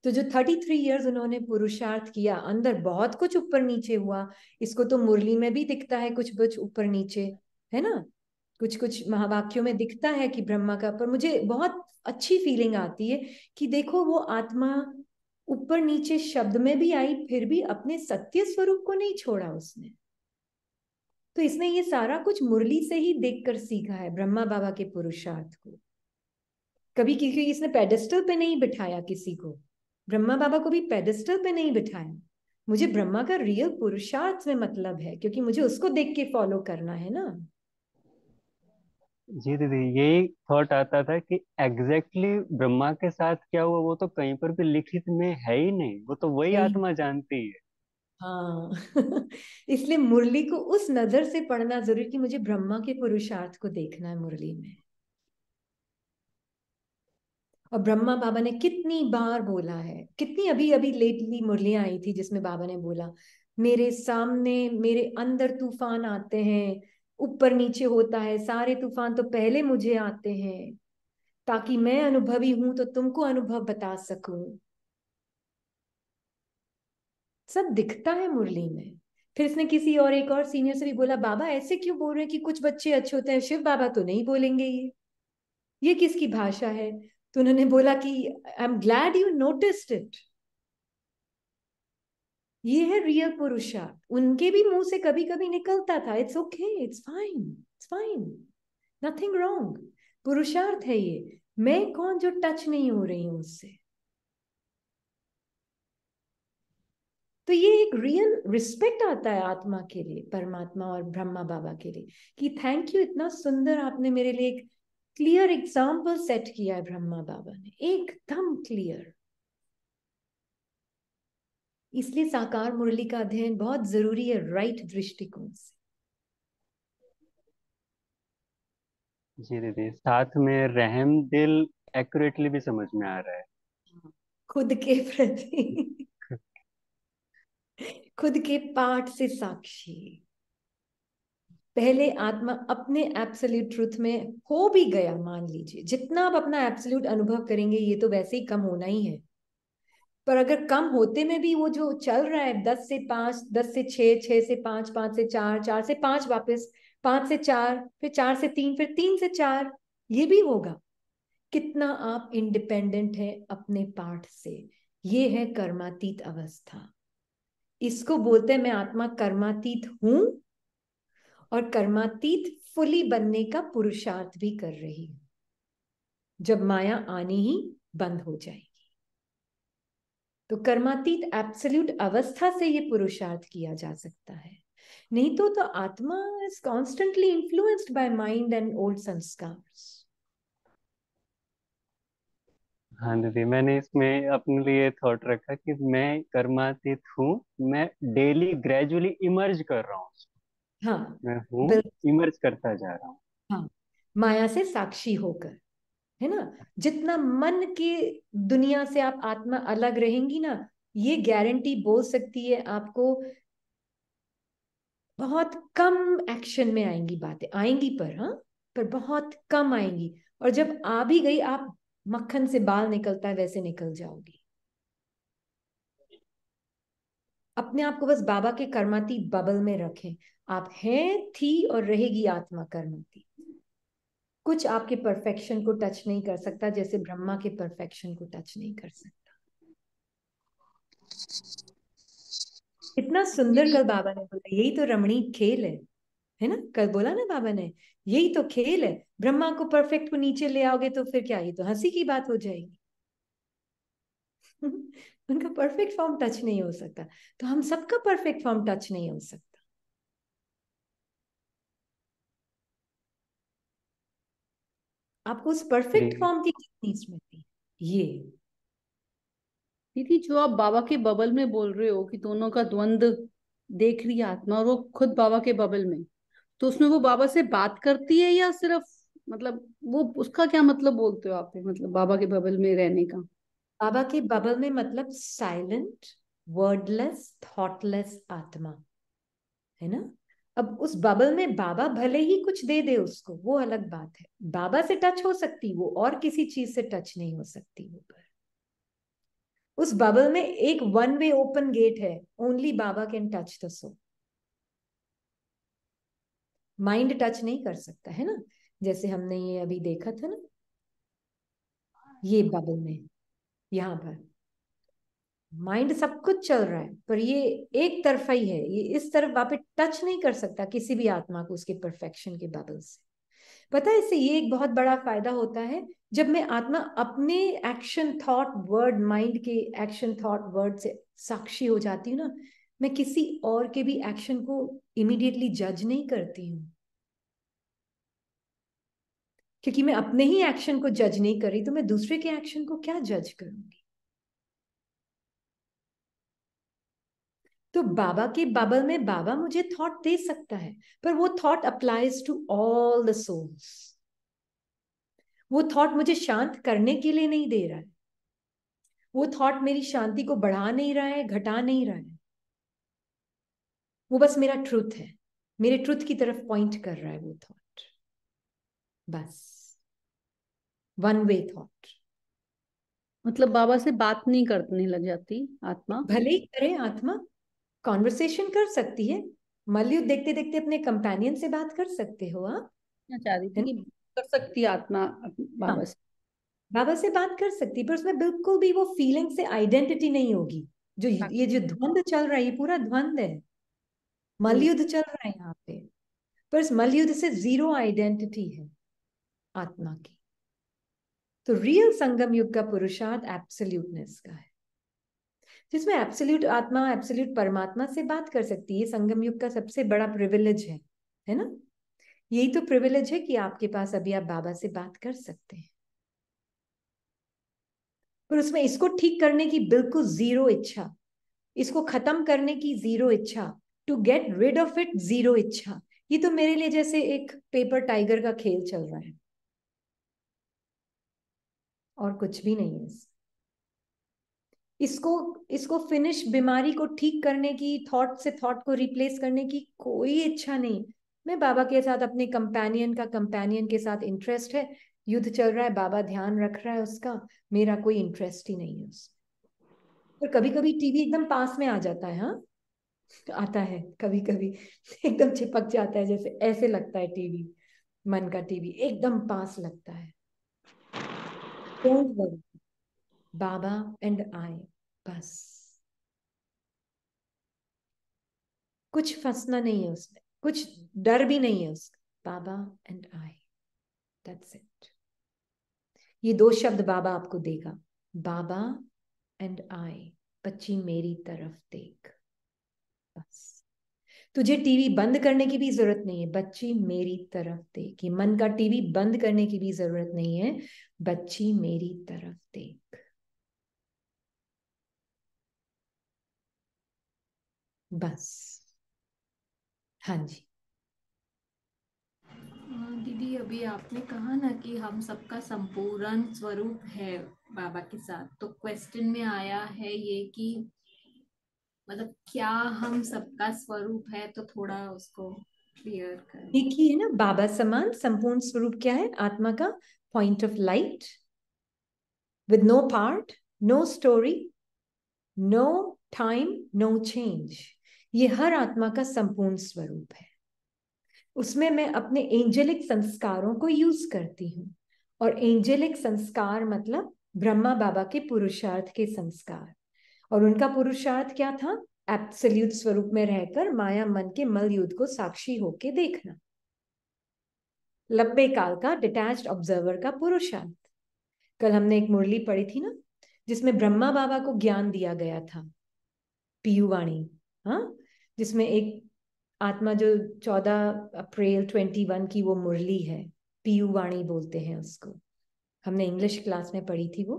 तो जो थर्टी थ्री ईयर्स उन्होंने पुरुषार्थ किया अंदर बहुत कुछ ऊपर नीचे हुआ इसको तो मुरली में भी दिखता है कुछ कुछ ऊपर नीचे है ना कुछ कुछ महावाक्यों में दिखता है कि ब्रह्मा का पर मुझे बहुत अच्छी फीलिंग आती है कि देखो वो आत्मा ऊपर नीचे शब्द में भी आई फिर भी अपने सत्य स्वरूप को नहीं छोड़ा उसने तो इसने ये सारा कुछ मुरली से ही देखकर सीखा है ब्रह्मा बाबा के पुरुषार्थ को कभी क्योंकि इसने पेडेस्टल पे नहीं बिठाया किसी को ब्रह्मा बाबा को भी पेडेस्टल पे नहीं बिठाया मुझे ब्रह्मा का रियल पुरुषार्थ में मतलब है क्योंकि मुझे उसको देख के फॉलो करना है ना जी दीदी यही थॉट आता था कि एग्जैक्टली exactly ब्रह्मा के साथ क्या हुआ वो तो कहीं पर भी लिखित में है ही नहीं वो तो वही आत्मा जानती है हाँ इसलिए मुरली को उस नजर से पढ़ना जरूरी कि मुझे ब्रह्मा के पुरुषार्थ को देखना है मुरली में और ब्रह्मा बाबा ने कितनी बार बोला है कितनी अभी अभी लेटली मुरलियां आई थी जिसमें बाबा ने बोला मेरे सामने मेरे अंदर तूफान आते हैं ऊपर नीचे होता है सारे तूफान तो पहले मुझे आते हैं ताकि मैं अनुभवी हूं तो तुमको अनुभव बता सकूं सब दिखता है मुरली में फिर इसने किसी और एक और सीनियर से भी बोला बाबा ऐसे क्यों बोल रहे हैं कि कुछ बच्चे अच्छे होते हैं शिव बाबा तो नहीं बोलेंगे ये ये किसकी भाषा है तो उन्होंने बोला कि I am glad you noticed it ये है रियल पुरुषार्थ उनके भी मुंह से कभी कभी निकलता था it's okay it's fine it's fine nothing wrong पुरुषार्थ है ये मैं कौन जो टच नहीं हो रही हूं उससे तो ये एक रियल रिस्पेक्ट आता है आत्मा के लिए परमात्मा और ब्रह्मा बाबा के लिए कि थैंक यू इतना सुंदर आपने मेरे लिए एक क्लियर एग्जाम्पल सेट किया है ब्रह्मा बाबा ने एकदम क्लियर इसलिए साकार मुरली का अध्ययन बहुत जरूरी है राइट दृष्टिकोण से जी दीदी साथ में रहम दिल एक्यूरेटली भी समझ में आ रहा है खुद के प्रति खुद के पाठ से साक्षी पहले आत्मा अपने एब्सोल्यूट ट्रुथ में हो भी गया मान लीजिए जितना आप अपना एब्सोल्यूट अनुभव करेंगे ये तो वैसे ही कम होना ही है पर अगर कम होते में भी वो जो चल रहा है दस से पांच दस से छ छ से पांच पांच से चार चार से पांच वापस पांच से चार फिर चार से तीन फिर तीन से चार ये भी होगा कितना आप इंडिपेंडेंट है अपने पाठ से ये है कर्मातीत अवस्था इसको बोलते हैं मैं आत्मा कर्मातीत हूं और कर्मातीत फुली बनने का पुरुषार्थ भी कर रही हूं जब माया आनी ही बंद हो जाए तो कर्मातीत एब्सोल्यूट अवस्था से ये पुरुषार्थ किया जा सकता है नहीं तो तो आत्मा is constantly influenced by mind and old sanskar हाँ दीदी मैंने इसमें अपने लिए थॉट रखा कि मैं कर्मातीत हूँ मैं डेली ग्रेजुअली इमर्ज कर रहा हूँ हाँ मैं हूँ इमर्ज करता जा रहा हूँ हाँ माया से साक्षी होकर है ना जितना मन की दुनिया से आप आत्मा अलग रहेंगी ना ये गारंटी बोल सकती है आपको बहुत कम एक्शन में आएंगी बातें आएंगी पर हाँ पर बहुत कम आएंगी और जब आ भी गई आप मक्खन से बाल निकलता है वैसे निकल जाओगी अपने आप को बस बाबा के कर्माती बबल में रखें आप हैं थी और रहेगी आत्मा कर्माती कुछ आपके परफेक्शन को टच नहीं कर सकता जैसे ब्रह्मा के परफेक्शन को टच नहीं कर सकता इतना सुंदर कल बाबा ने बोला यही तो रमणीक खेल है है ना कल बोला ना बाबा ने यही तो खेल है ब्रह्मा को परफेक्ट को नीचे ले आओगे तो फिर क्या ये तो हंसी की बात हो जाएगी उनका परफेक्ट फॉर्म टच नहीं हो सकता तो हम सबका परफेक्ट फॉर्म टच नहीं हो सकता आपको उस परफेक्ट फॉर्म की कितनी स्मृति ये दीदी जो आप बाबा के बबल में बोल रहे हो कि दोनों का द्वंद देख रही आत्मा और वो खुद बाबा के बबल में तो उसमें वो बाबा से बात करती है या सिर्फ मतलब वो उसका क्या मतलब बोलते हो आप मतलब बाबा के बबल में रहने का बाबा के बबल में मतलब साइलेंट वर्डलेस थॉटलेस आत्मा है ना अब उस बबल में बाबा भले ही कुछ दे दे उसको वो अलग बात है बाबा से टच हो सकती वो और किसी चीज से टच नहीं हो सकती वो पर उस बबल में एक वन वे ओपन गेट है only Baba can touch the soul mind touch नहीं कर सकता है ना जैसे हमने ये अभी देखा था ना ये बबल में यहां पर माइंड सब कुछ चल रहा है पर ये एक तरफा ही है ये इस तरफ वापस टच नहीं कर सकता किसी भी आत्मा को उसके परफेक्शन के बबल से पता है इससे ये एक बहुत बड़ा फायदा होता है जब मैं आत्मा अपने एक्शन थॉट वर्ड माइंड के एक्शन थॉट वर्ड से साक्षी हो जाती हूँ ना मैं किसी और के भी एक्शन को इमीडिएटली जज नहीं करती हूँ क्योंकि मैं अपने ही एक्शन को जज नहीं कर रही तो मैं दूसरे के एक्शन को क्या जज करूंगी तो बाबा के बबल में बाबा मुझे थॉट दे सकता है पर वो thought applies to all the souls वो थॉट मुझे शांत करने के लिए नहीं दे रहा है वो थॉट मेरी शांति को बढ़ा नहीं रहा है घटा नहीं रहा है वो बस मेरा ट्रुथ है मेरे ट्रुथ की तरफ पॉइंट कर रहा है वो थॉट बस वन वे थॉट मतलब बाबा से बात नहीं करने लग जाती आत्मा भले ही करे आत्मा कॉन्वर्सेशन कर सकती है मलयुद्ध देखते देखते अपने कंपेनियन से बात कर सकते हो आप कर सकती आत्मा बाबा से हाँ, बाबा से बात कर सकती पर उसमें बिल्कुल भी वो फीलिंग से आइडेंटिटी नहीं होगी जो हाँ। ये जो द्वंद चल रहा है ये पूरा द्वंद है मलयुद्ध चल रहा है यहाँ पे पर इस मलयुद्ध से जीरो आइडेंटिटी है आत्मा की तो रियल संगम युग का पुरुषार्थ एब्सोल्यूटनेस का है जिसमें एब्सोल्यूट आत्मा एब्सोल्यूट परमात्मा से बात कर सकती है संगम युग का सबसे बड़ा प्रिविलेज है है ना यही तो प्रिविलेज है कि आपके पास अभी आप बाबा से बात कर सकते हैं पर उसमें इसको ठीक करने की बिल्कुल जीरो इच्छा इसको खत्म करने की जीरो इच्छा to get rid of it zero इच्छा ये तो मेरे लिए जैसे एक पेपर टाइगर का खेल चल रहा है और कुछ भी नहीं है इसको इसको फिनिश बीमारी को ठीक करने की थॉट से थॉट को रिप्लेस करने की कोई इच्छा नहीं मैं बाबा के साथ अपने कंपेनियन का कंपेनियन के साथ इंटरेस्ट है युद्ध चल रहा है बाबा ध्यान रख रहा है उसका मेरा कोई इंटरेस्ट ही नहीं है उसमें कभी कभी टीवी एकदम पास में आ जाता है हाँ तो आता है कभी कभी एकदम चिपक जाता है जैसे ऐसे लगता है टीवी मन का टीवी एकदम पास लगता है don't worry Baba and i बस कुछ फंसना नहीं है उसमें कुछ डर भी नहीं है उसका Baba and I that's it ये दो शब्द बाबा आपको देगा बाबा एंड आई बच्ची मेरी तरफ देख बस तुझे टीवी बंद करने की भी जरूरत नहीं है बच्ची मेरी तरफ देख ये मन का टीवी बंद करने की भी जरूरत नहीं है बच्ची मेरी तरफ देख बस हाँ जी हाँ, दीदी अभी आपने कहा ना कि हम सबका संपूर्ण स्वरूप है बाबा के साथ तो क्वेश्चन में आया है ये कि मतलब क्या हम सबका स्वरूप है तो थोड़ा उसको क्लियर कर देखिए ना बाबा समान संपूर्ण स्वरूप क्या है आत्मा का point of light with no part no story no time no change ये हर आत्मा का संपूर्ण स्वरूप है उसमें मैं अपने एंजेलिक संस्कारों को यूज करती हूँ और एंजेलिक संस्कार मतलब ब्रह्मा बाबा के पुरुषार्थ के संस्कार और उनका पुरुषार्थ क्या था एप्सल्यूट स्वरूप में रहकर माया मन के मल युद्ध को साक्षी होके देखना लंबे काल का डिटैच ऑब्जर्वर का पुरुषार्थ कल हमने एक मुरली पढ़ी थी ना जिसमें ब्रह्मा बाबा को ज्ञान दिया गया था पीयू वाणी हाँ जिसमें एक आत्मा जो चौदह अप्रैल ट्वेंटी वन की वो मुरली है पीयू वाणी बोलते हैं उसको हमने इंग्लिश क्लास में पढ़ी थी वो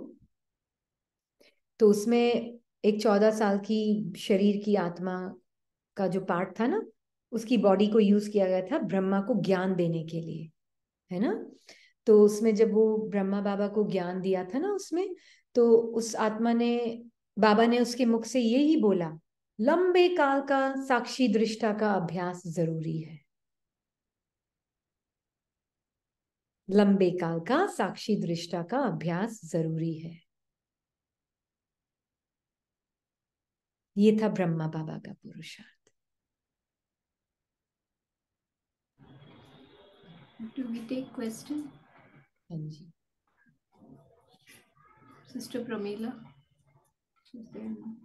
तो उसमें एक चौदह साल की शरीर की आत्मा का जो पार्ट था ना उसकी बॉडी को यूज किया गया था ब्रह्मा को ज्ञान देने के लिए है ना तो उसमें जब वो ब्रह्मा बाबा को ज्ञान दिया था ना उसमें तो उस आत्मा ने बाबा ने उसके मुख से ये ही बोला लंबे काल का साक्षी दृष्टा का अभ्यास जरूरी है लंबे काल का साक्षी दृष्टा का अभ्यास जरूरी है ये था ब्रह्मा बाबा का पुरुषार्थ हाँ जी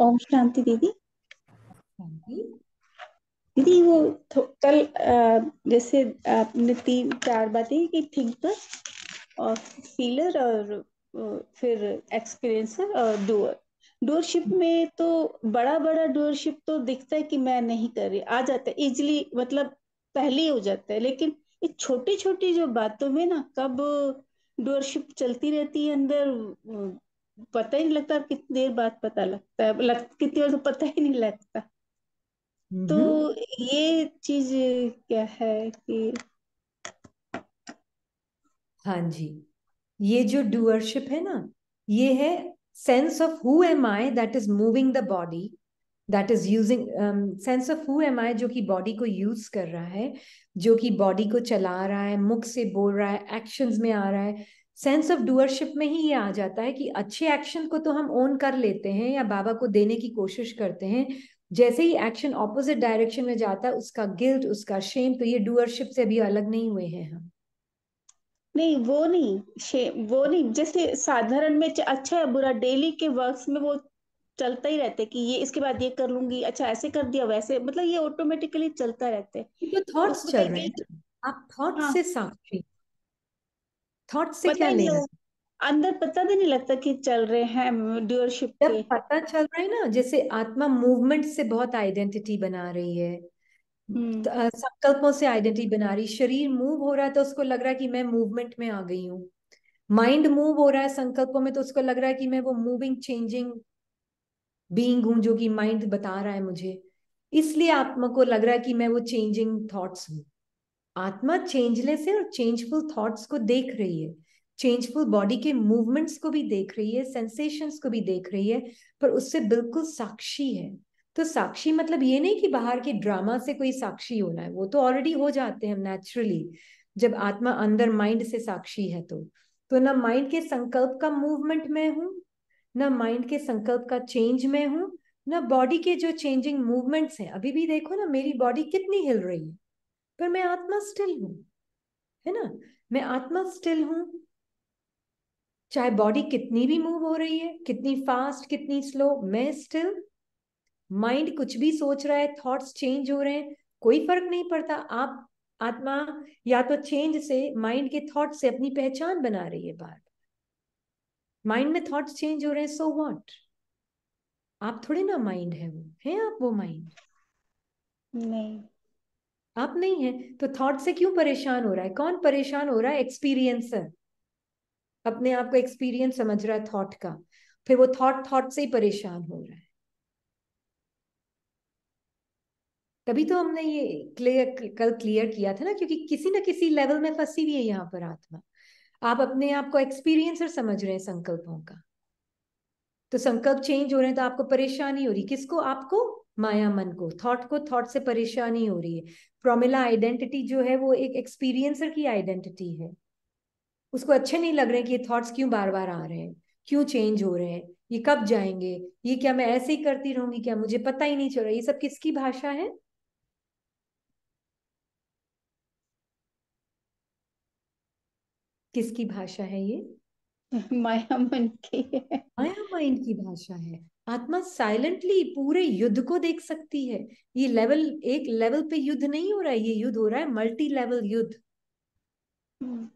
ओम शांति दीदी दीदी वो कल जैसे आपने तीन चार बातें की थिंकर और फीलर और फिर एक्सपीरियंसर और डोअर डोरशिप हम्म। में तो बड़ा बड़ा डोरशिप तो दिखता है कि मैं नहीं कर रही आ जाता है इजिली मतलब पहले हो जाता है लेकिन ये छोटी छोटी जो बातों में ना कब डोरशिप चलती रहती है अंदर पता ही नहीं लगता और कितनी देर बाद पता लगता है लग, कितनी देर तो पता ही नहीं लगता हम्म तो हम्म। ये चीज क्या है कि हाँ जी ये जो डूअरशिप है ना ये है sense of who am I that is moving the body that is using sense of who am I जो कि बॉडी को यूज कर रहा है जो कि बॉडी को चला रहा है मुख से बोल रहा है एक्शंस में आ रहा है सेंस ऑफ डूअरशिप में ही ये आ जाता है कि अच्छे एक्शन को तो हम ओन कर लेते हैं या बाबा को देने की कोशिश करते हैं जैसे ही एक्शन ऑपोजिट डायरेक्शन में जाता है उसका गिल्ट उसका शेम तो ये डूअरशिप से भी अलग नहीं हुए हैं हम नहीं वो नहीं शेम वो नहीं जैसे साधारण में अच्छा या बुरा डेली के वर्क्स में वो चलता ही रहते कि ये इसके बाद ये कर लूंगी अच्छा ऐसे कर दिया वैसे मतलब ये ऑटोमेटिकली चलता रहते है तो थॉट्स चल रहे हैं आप थॉट्स हाँ। से साक्षी थॉट से क्या लेना अंदर पता भी नहीं लगता कि चल रहे हैं ड्यूअरशिप के पता चल रहा है ना जैसे आत्मा मूवमेंट से बहुत आइडेंटिटी बना रही है हम्म। संकल्पों से आइडेंटिटी बना रही शरीर मूव हो रहा है तो उसको लग रहा है कि मैं मूवमेंट में आ गई हूँ माइंड मूव हो रहा है संकल्पों में तो उसको लग रहा है कि मैं वो मूविंग चेंजिंग बीइंग हूं जो कि माइंड बता रहा है मुझे इसलिए आत्मा को लग रहा है कि मैं वो चेंजिंग थॉट्स हूँ आत्मा चेंजलेस है और चेंजफुल थॉट्स को देख रही है चेंजफुल बॉडी के मूवमेंट्स को भी देख रही है सेंसेशंस को भी देख रही है पर उससे बिल्कुल साक्षी है तो साक्षी मतलब ये नहीं कि बाहर के ड्रामा से कोई साक्षी होना है वो तो ऑलरेडी हो जाते हैं नेचुरली जब आत्मा अंदर माइंड से साक्षी है तो तो ना माइंड के संकल्प का मूवमेंट में हूँ ना माइंड के संकल्प का चेंज में हूँ ना बॉडी के जो चेंजिंग मूवमेंट्स हैं अभी भी देखो ना मेरी बॉडी कितनी हिल रही है पर मैं आत्मा स्टिल हूं है ना मैं आत्मा स्टिल हूं चाहे बॉडी कितनी भी मूव हो रही है कितनी फास्ट कितनी स्लो मैं स्टिल माइंड कुछ भी सोच रहा है थॉट्स चेंज हो रहे हैं कोई फर्क नहीं पड़ता आप आत्मा या तो चेंज से माइंड के थॉट से अपनी पहचान बना रही है बार माइंड में थॉट्स चेंज हो रहे हैं सो व्हाट आप थोड़ी ना माइंड है वो है आप वो माइंड नहीं आप नहीं है तो थॉट से क्यों परेशान हो रहा है कौन परेशान हो रहा है एक्सपीरियंसर अपने आप को एक्सपीरियंस समझ रहा है थॉट का फिर वो थॉट थॉट से ही परेशान हो रहा है तभी तो हमने ये क्लियर कल क्लियर किया था ना क्योंकि किसी ना किसी लेवल में फंसी हुई है यहाँ पर आत्मा आप अपने आप को एक्सपीरियंसर समझ रहे हैं संकल्पों का तो संकल्प चेंज हो रहे हैं तो आपको परेशानी हो रही किसको आपको माया मन को थॉट को थॉट से परेशानी हो रही है प्रोमिला आइडेंटिटी जो है वो एक एक्सपीरियंसर की आइडेंटिटी है उसको अच्छे नहीं लग रहे हैं कि ये थॉट्स क्यों बार बार आ रहे हैं क्यों चेंज हो रहे हैं ये कब जाएंगे ये क्या मैं ऐसे ही करती रहूंगी क्या मुझे पता ही नहीं चल रहा ये सब किसकी भाषा है किसकी भाषा है ये माया मन की है माया माइंड की भाषा है आत्मा साइलेंटली पूरे युद्ध को देख सकती है ये लेवल एक लेवल पे युद्ध नहीं हो रहा है ये युद्ध हो रहा है मल्टी लेवल युद्ध हम्म।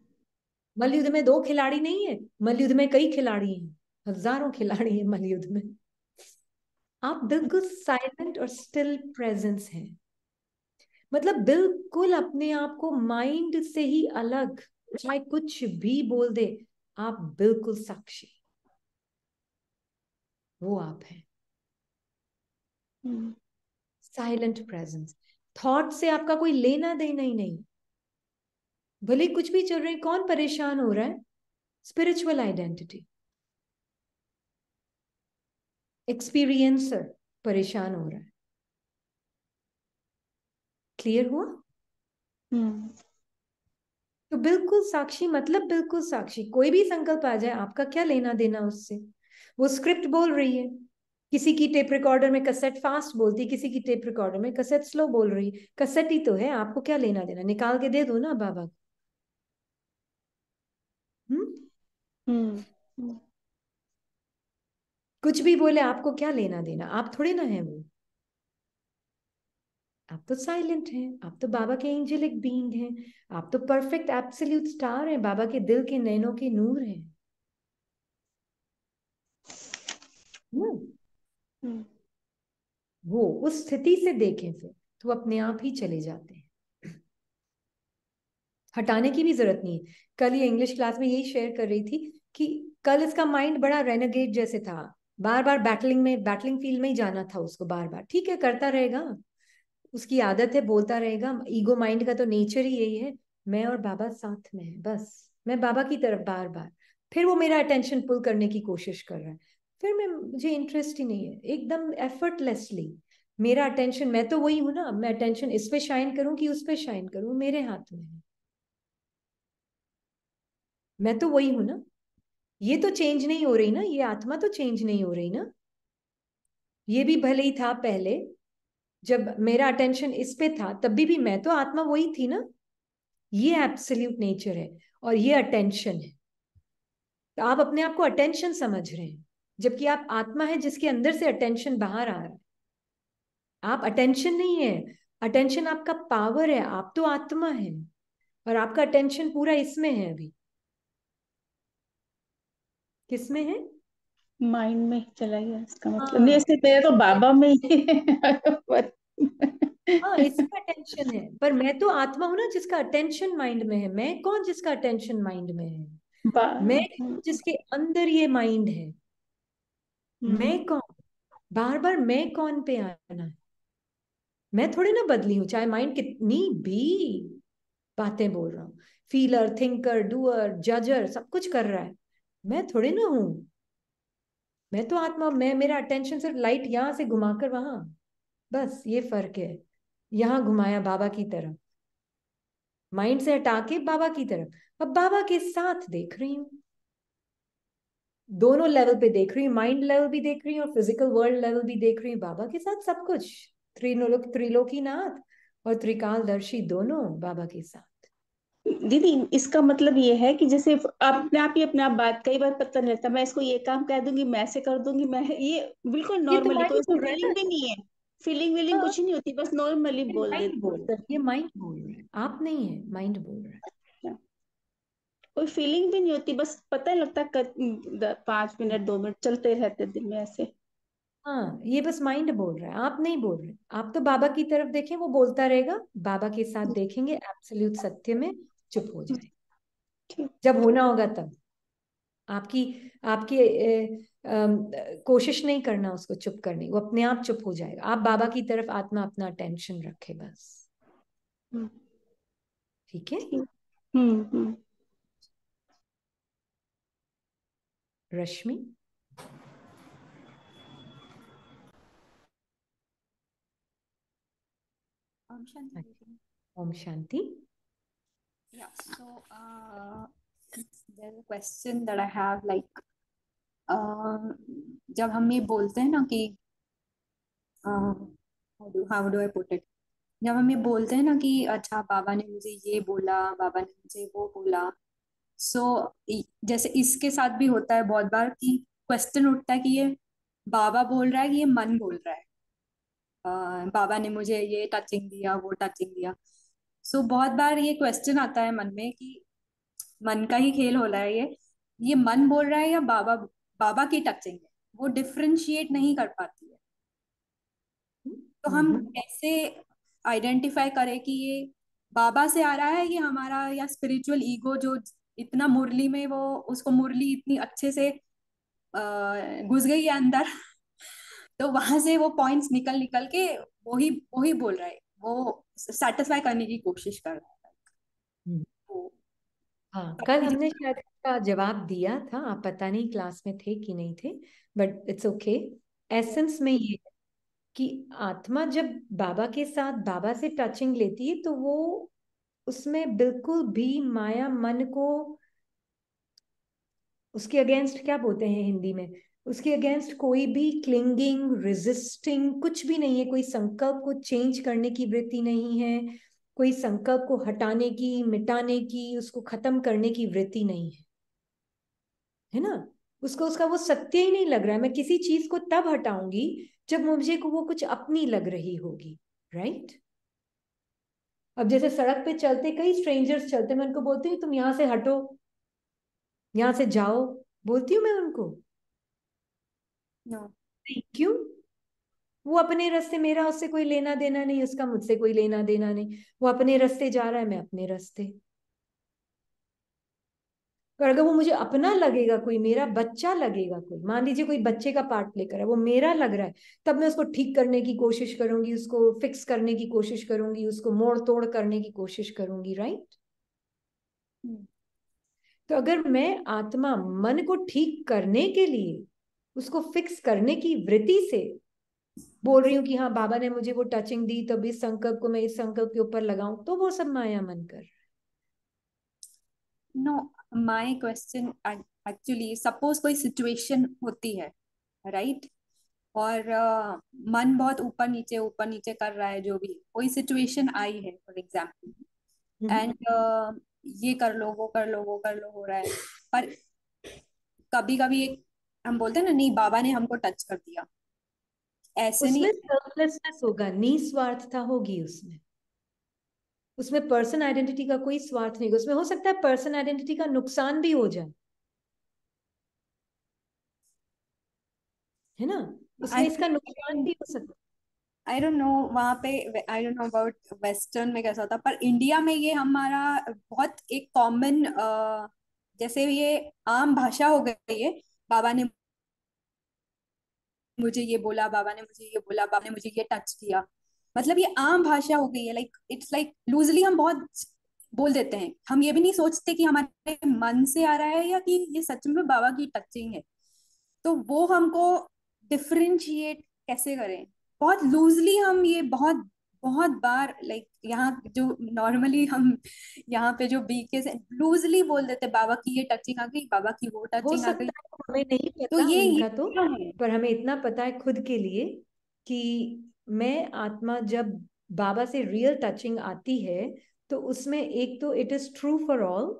मलयुद्ध में दो खिलाड़ी नहीं है मलयुद्ध में कई खिलाड़ी हैं हजारों खिलाड़ी हैं मलयुद्ध में आप बिल्कुल साइलेंट और स्टिल प्रेजेंस हैं मतलब बिल्कुल अपने आप को माइंड से ही अलग चाहे कुछ भी बोल दे आप बिल्कुल साक्षी वो आप हैं साइलेंट प्रेजेंस थॉट से आपका कोई लेना देना ही नहीं भले कुछ भी चल रहे कौन परेशान हो रहा है स्पिरिचुअल आइडेंटिटी एक्सपीरियंसर परेशान हो रहा है क्लियर हुआ hmm. तो बिल्कुल साक्षी मतलब बिल्कुल साक्षी कोई भी संकल्प आ जाए आपका क्या लेना देना उससे वो स्क्रिप्ट बोल रही है किसी की टेप रिकॉर्डर में कसेट फास्ट बोलती किसी की टेप रिकॉर्डर में कसेट स्लो बोल रही कसेट ही तो है आपको क्या लेना देना निकाल के दे दो ना बाबा को हम्म, हम्म। कुछ भी बोले आपको क्या लेना देना आप थोड़े ना है वो आप तो साइलेंट हैं आप तो बाबा के एंजेलिक बीइंग हैं आप तो परफेक्ट एप्सल्यूट स्टार हैं बाबा के दिल के नैनों के नूर हैं हम्म। हम्म। वो उस स्थिति से देखें फिर तो अपने आप ही चले जाते हैं हटाने की भी जरूरत नहीं है कल ये इंग्लिश क्लास में यही शेयर कर रही थी कि कल इसका माइंड बड़ा रेनोगेट जैसे था बार बार बैटलिंग में बैटलिंग फील्ड में ही जाना था उसको बार बार ठीक है करता रहेगा उसकी आदत है बोलता रहेगा ईगो माइंड का तो नेचर ही यही है मैं और बाबा साथ में है बस मैं बाबा की तरफ बार बार फिर वो मेरा अटेंशन पुल करने की कोशिश कर रहा है फिर मैं मुझे इंटरेस्ट ही नहीं है एकदम एफर्टलेसली मेरा अटेंशन मैं तो वही हूं ना मैं अटेंशन इस पे शाइन करूं कि उस पे शाइन करूं मेरे हाथ में है मैं तो वही हूं ना ये तो चेंज नहीं हो रही ना ये आत्मा तो चेंज नहीं हो रही ना ये भी भले ही था पहले जब मेरा अटेंशन इस पे था तभी भी मैं तो आत्मा वही थी ना ये एब्सोल्यूट नेचर है और ये अटेंशन है तो आप अपने आप को अटेंशन समझ रहे हैं जबकि आप आत्मा है जिसके अंदर से अटेंशन बाहर आ रहा है आप अटेंशन नहीं है अटेंशन आपका पावर है आप तो आत्मा है और आपका अटेंशन पूरा इसमें है अभी किसमें है माइंड में चला गया इसका मतलब नहीं ऐसे हाँ। तेरे तो बाबा में ही हाँ इसका अटेंशन है पर मैं तो आत्मा हूं ना जिसका अटेंशन माइंड में है मैं कौन जिसका अटेंशन माइंड में है मैं जिसके अंदर ये माइंड है मैं हम्म। कौन बार बार मैं कौन पे आना है मैं थोड़ी ना बदली हूं चाहे माइंड कितनी भी बातें बोल रहा हूँ फीलर थिंकर डूअर जजर सब कुछ कर रहा है मैं थोड़ी ना हूं मैं तो आत्मा मैं मेरा अटेंशन सिर्फ लाइट यहां से घुमाकर वहां बस ये फर्क है यहाँ घुमाया बाबा की तरफ माइंड से हटा के बाबा की तरफ अब बाबा के साथ देख रही हूँ दोनों लेवल पे देख रही हूँ माइंड लेवल भी देख रही हूँ और फिजिकल वर्ल्ड लेवल भी देख रही हूँ बाबा के साथ सब कुछ त्रिलोकी त्रिलोकीनाथ और त्रिकाल दर्शी दोनों बाबा के साथ दीदी इसका मतलब ये है कि जैसे अपने आप ही अपने आप बात कई बार पता नहीं लगता मैं इसको ये काम कह दूंगी मैं से कर दूंगी मैं ये बिल्कुल नॉर्मली कोई फीलिंग भी नहीं है फीलिंग हाँ। वीलिंग कुछ नहीं होती बस नॉर्मली बोल देते ये माइंड बोल रहा है आप नहीं है माइंड बोल रहा है कोई फीलिंग भी नहीं होती बस पता ही लगता पांच मिनट दो मिनट चलते रहते दिन में ऐसे हाँ ये बस माइंड बोल रहा है आप नहीं बोल रहे आप तो बाबा की तरफ देखें वो बोलता रहेगा बाबा के साथ देखेंगे एब्सोल्यूट सत्य में चुप हो जाए जब होना होगा तब आपकी आपकी ए, ए, कोशिश नहीं करना उसको चुप करने वो अपने आप चुप हो जाएगा आप बाबा की तरफ आत्मा अपना अटेंशन रखे बस हम्म। ठीक है हम्म हम्म रश्मि ओम शांति ओम शांति yeah so uh, there's a question um, जब हम ये बोलते हैं ना कि how do how do I put it जब हम ये बोलते हैं ना कि अच्छा बाबा ने मुझे ये बोला बाबा ने मुझे वो बोला सो so, जैसे इसके साथ भी होता है बहुत बार कि क्वेश्चन उठता है कि ये बाबा बोल रहा है कि ये मन बोल रहा है आ, बाबा ने मुझे ये टचिंग दिया वो टचिंग दिया सो so, बहुत बार ये क्वेश्चन आता है मन में कि मन का ही खेल हो रहा है ये ये मन बोल रहा है या बाबा बाबा की टचिंग है वो डिफ्रेंशिएट नहीं कर पाती है तो हम हम्म। कैसे आइडेंटिफाई करें कि ये बाबा से आ रहा है कि हमारा या स्पिरिचुअल ईगो जो इतना मुरली में वो उसको मुरली इतनी अच्छे से घुस गई है अंदर तो वहां से वो पॉइंट्स निकल निकल के वो ही वो ही बोल रहा है वो सेटिस्फाई करने की कोशिश कर रहा है हम्म। तो, हाँ कल हमने शायद का जवाब दिया था आप पता नहीं क्लास में थे कि नहीं थे बट इट्स ओके एसेंस में ये कि आत्मा जब बाबा के साथ बाबा से टचिंग लेती है तो वो उसमें बिल्कुल भी माया मन को उसके अगेंस्ट क्या बोलते हैं हिंदी में उसके अगेंस्ट कोई भी क्लिंगिंग रेजिस्टिंग कुछ भी नहीं है कोई संकल्प को चेंज करने की वृत्ति नहीं है कोई संकल्प को हटाने की मिटाने की उसको खत्म करने की वृत्ति नहीं है है ना उसको उसका वो सत्य ही नहीं लग रहा है मैं किसी चीज को तब हटाऊंगी जब मुझे को वो कुछ अपनी लग रही होगी राइट right? अब जैसे सड़क पे चलते कई स्ट्रेंजर्स चलते मैं उनको बोलती हूँ तुम यहाँ से हटो यहाँ से जाओ बोलती हूँ मैं उनको no. क्यों वो अपने रास्ते मेरा उससे कोई लेना देना नहीं उसका मुझसे कोई लेना देना नहीं वो अपने रास्ते जा रहा है मैं अपने रास्ते और अगर वो मुझे अपना लगेगा कोई मेरा बच्चा लगेगा कोई मान लीजिए कोई बच्चे का पार्ट प्ले है वो मेरा लग रहा है तब मैं उसको ठीक करने की कोशिश करूंगी उसको फिक्स करने की कोशिश करूंगी उसको मोड़ तोड़ करने की कोशिश करूंगी राइट हम्म। तो अगर मैं आत्मा मन को ठीक करने के लिए उसको फिक्स करने की वृत्ति से बोल रही हूँ कि हाँ बाबा ने मुझे वो टचिंग दी तब तो इस संकल्प को मैं इस संकल्प के ऊपर लगाऊं तो वो सब माया मन कर no no, my question actually suppose कोई सिचुएशन होती है राइट right? और uh, मन बहुत ऊपर नीचे ऊपर नीचे कर रहा है जो भी कोई सिचुएशन आई है फॉर एग्जाम्पल एंड ये कर लो वो कर लो वो कर लो हो रहा है पर कभी कभी एक हम बोलते हैं ना नहीं बाबा ने हमको टच कर दिया ऐसे नहीं होगा निस्वार्थता होगी उसमें उसमें पर्सन आइडेंटिटी का कोई स्वार्थ नहीं उसमें हो सकता है पर्सन आइडेंटिटी का नुकसान भी हो जाए है ना उसमें I इसका नुकसान भी हो सकता आई डोंट नो वहाँ पे I don't know about western में कैसा होता पर इंडिया में ये हमारा बहुत एक कॉमन uh, जैसे ये आम भाषा हो गई है बाबा ने मुझे ये बोला बाबा ने मुझे ये बोला बाबा ने मुझे ये टच किया मतलब ये आम भाषा हो गई है लाइक इट्स लाइक लूजली हम बहुत बोल देते हैं हम ये भी नहीं सोचते कि हमारे मन से आ रहा है या कि ये सच में बाबा की टचिंग है तो वो हमको डिफ्रेंशिएट कैसे करें बहुत लूजली हम ये बहुत बहुत बार लाइक यहाँ जो नॉर्मली हम यहाँ पे जो बीके से लूजली बोल देते बाबा की ये टचिंग आ गई बाबा की वो टचिंग आ गई हमें नहीं तो पता तो ये तो, तो पर हमें इतना पता है खुद के लिए कि मैं आत्मा जब बाबा से रियल टचिंग आती है तो उसमें एक तो it is true for all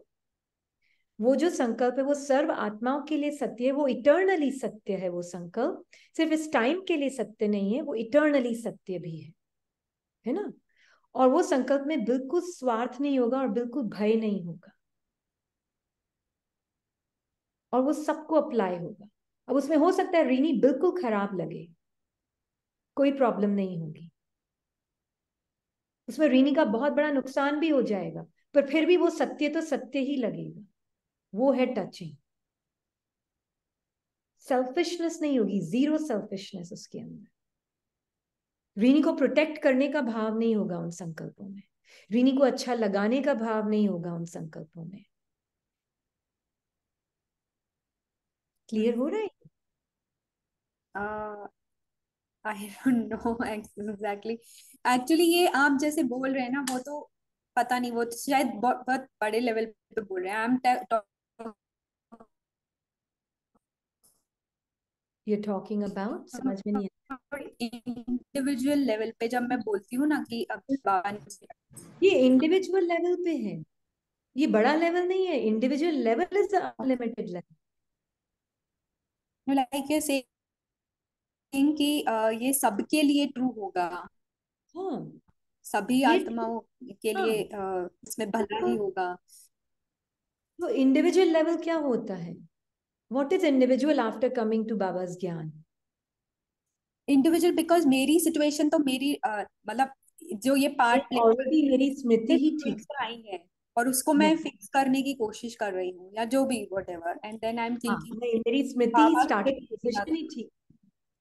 वो जो संकल्प है वो सर्व आत्माओं के लिए सत्य है वो इटर्नली सत्य है वो संकल्प सिर्फ इस टाइम के लिए सत्य नहीं है वो इटर्नली सत्य भी है है ना और वो संकल्प में बिल्कुल स्वार्थ नहीं होगा और बिल्कुल भय नहीं होगा और वो सबको अप्लाई होगा अब उसमें हो सकता है रीनी बिल्कुल खराब लगे कोई प्रॉब्लम नहीं होगी उसमें रीनी का बहुत बड़ा नुकसान भी हो जाएगा पर फिर भी वो सत्य तो सत्य ही लगेगा वो है टचिंग सेल्फिशनेस नहीं होगी जीरो सेल्फिशनेस उसके अंदर रीनी को प्रोटेक्ट करने का भाव नहीं होगा उन संकल्पों में रीनी को अच्छा लगाने का भाव नहीं होगा उन संकल्पों में क्लियर हो रहा है I don't know exactly actually ये आप जैसे बोल रहे हैं ना वो तो पता नहीं वो तो शायद बहुत बहुत बड़े लेवल पे बोल रहे हैं I am you're talking about समझ में नहीं इंडिविजुअल लेवल पे जब मैं बोलती हूँ ना कि अब ये इंडिविजुअल लेवल पे है ये बड़ा लेवल नहीं है individual level is unlimited level like you say think कि ये सबके लिए ट्रू होगा हाँ सभी आत्माओं के हाँ, लिए इसमें भला ही हाँ। होगा तो इंडिविजुअल लेवल क्या होता है what is individual after coming to Baba's gyan individual because मेरी सिचुएशन तो मेरी मतलब जो ये पार्ट ऑलरेडी मेरी स्मृति ही ठीक से आई है और उसको मैं फिक्स करने की कोशिश कर रही हूँ या जो भी what and then I am thinking मेरी स्मृति स्टार्टिंग पोजीशन ही ठीक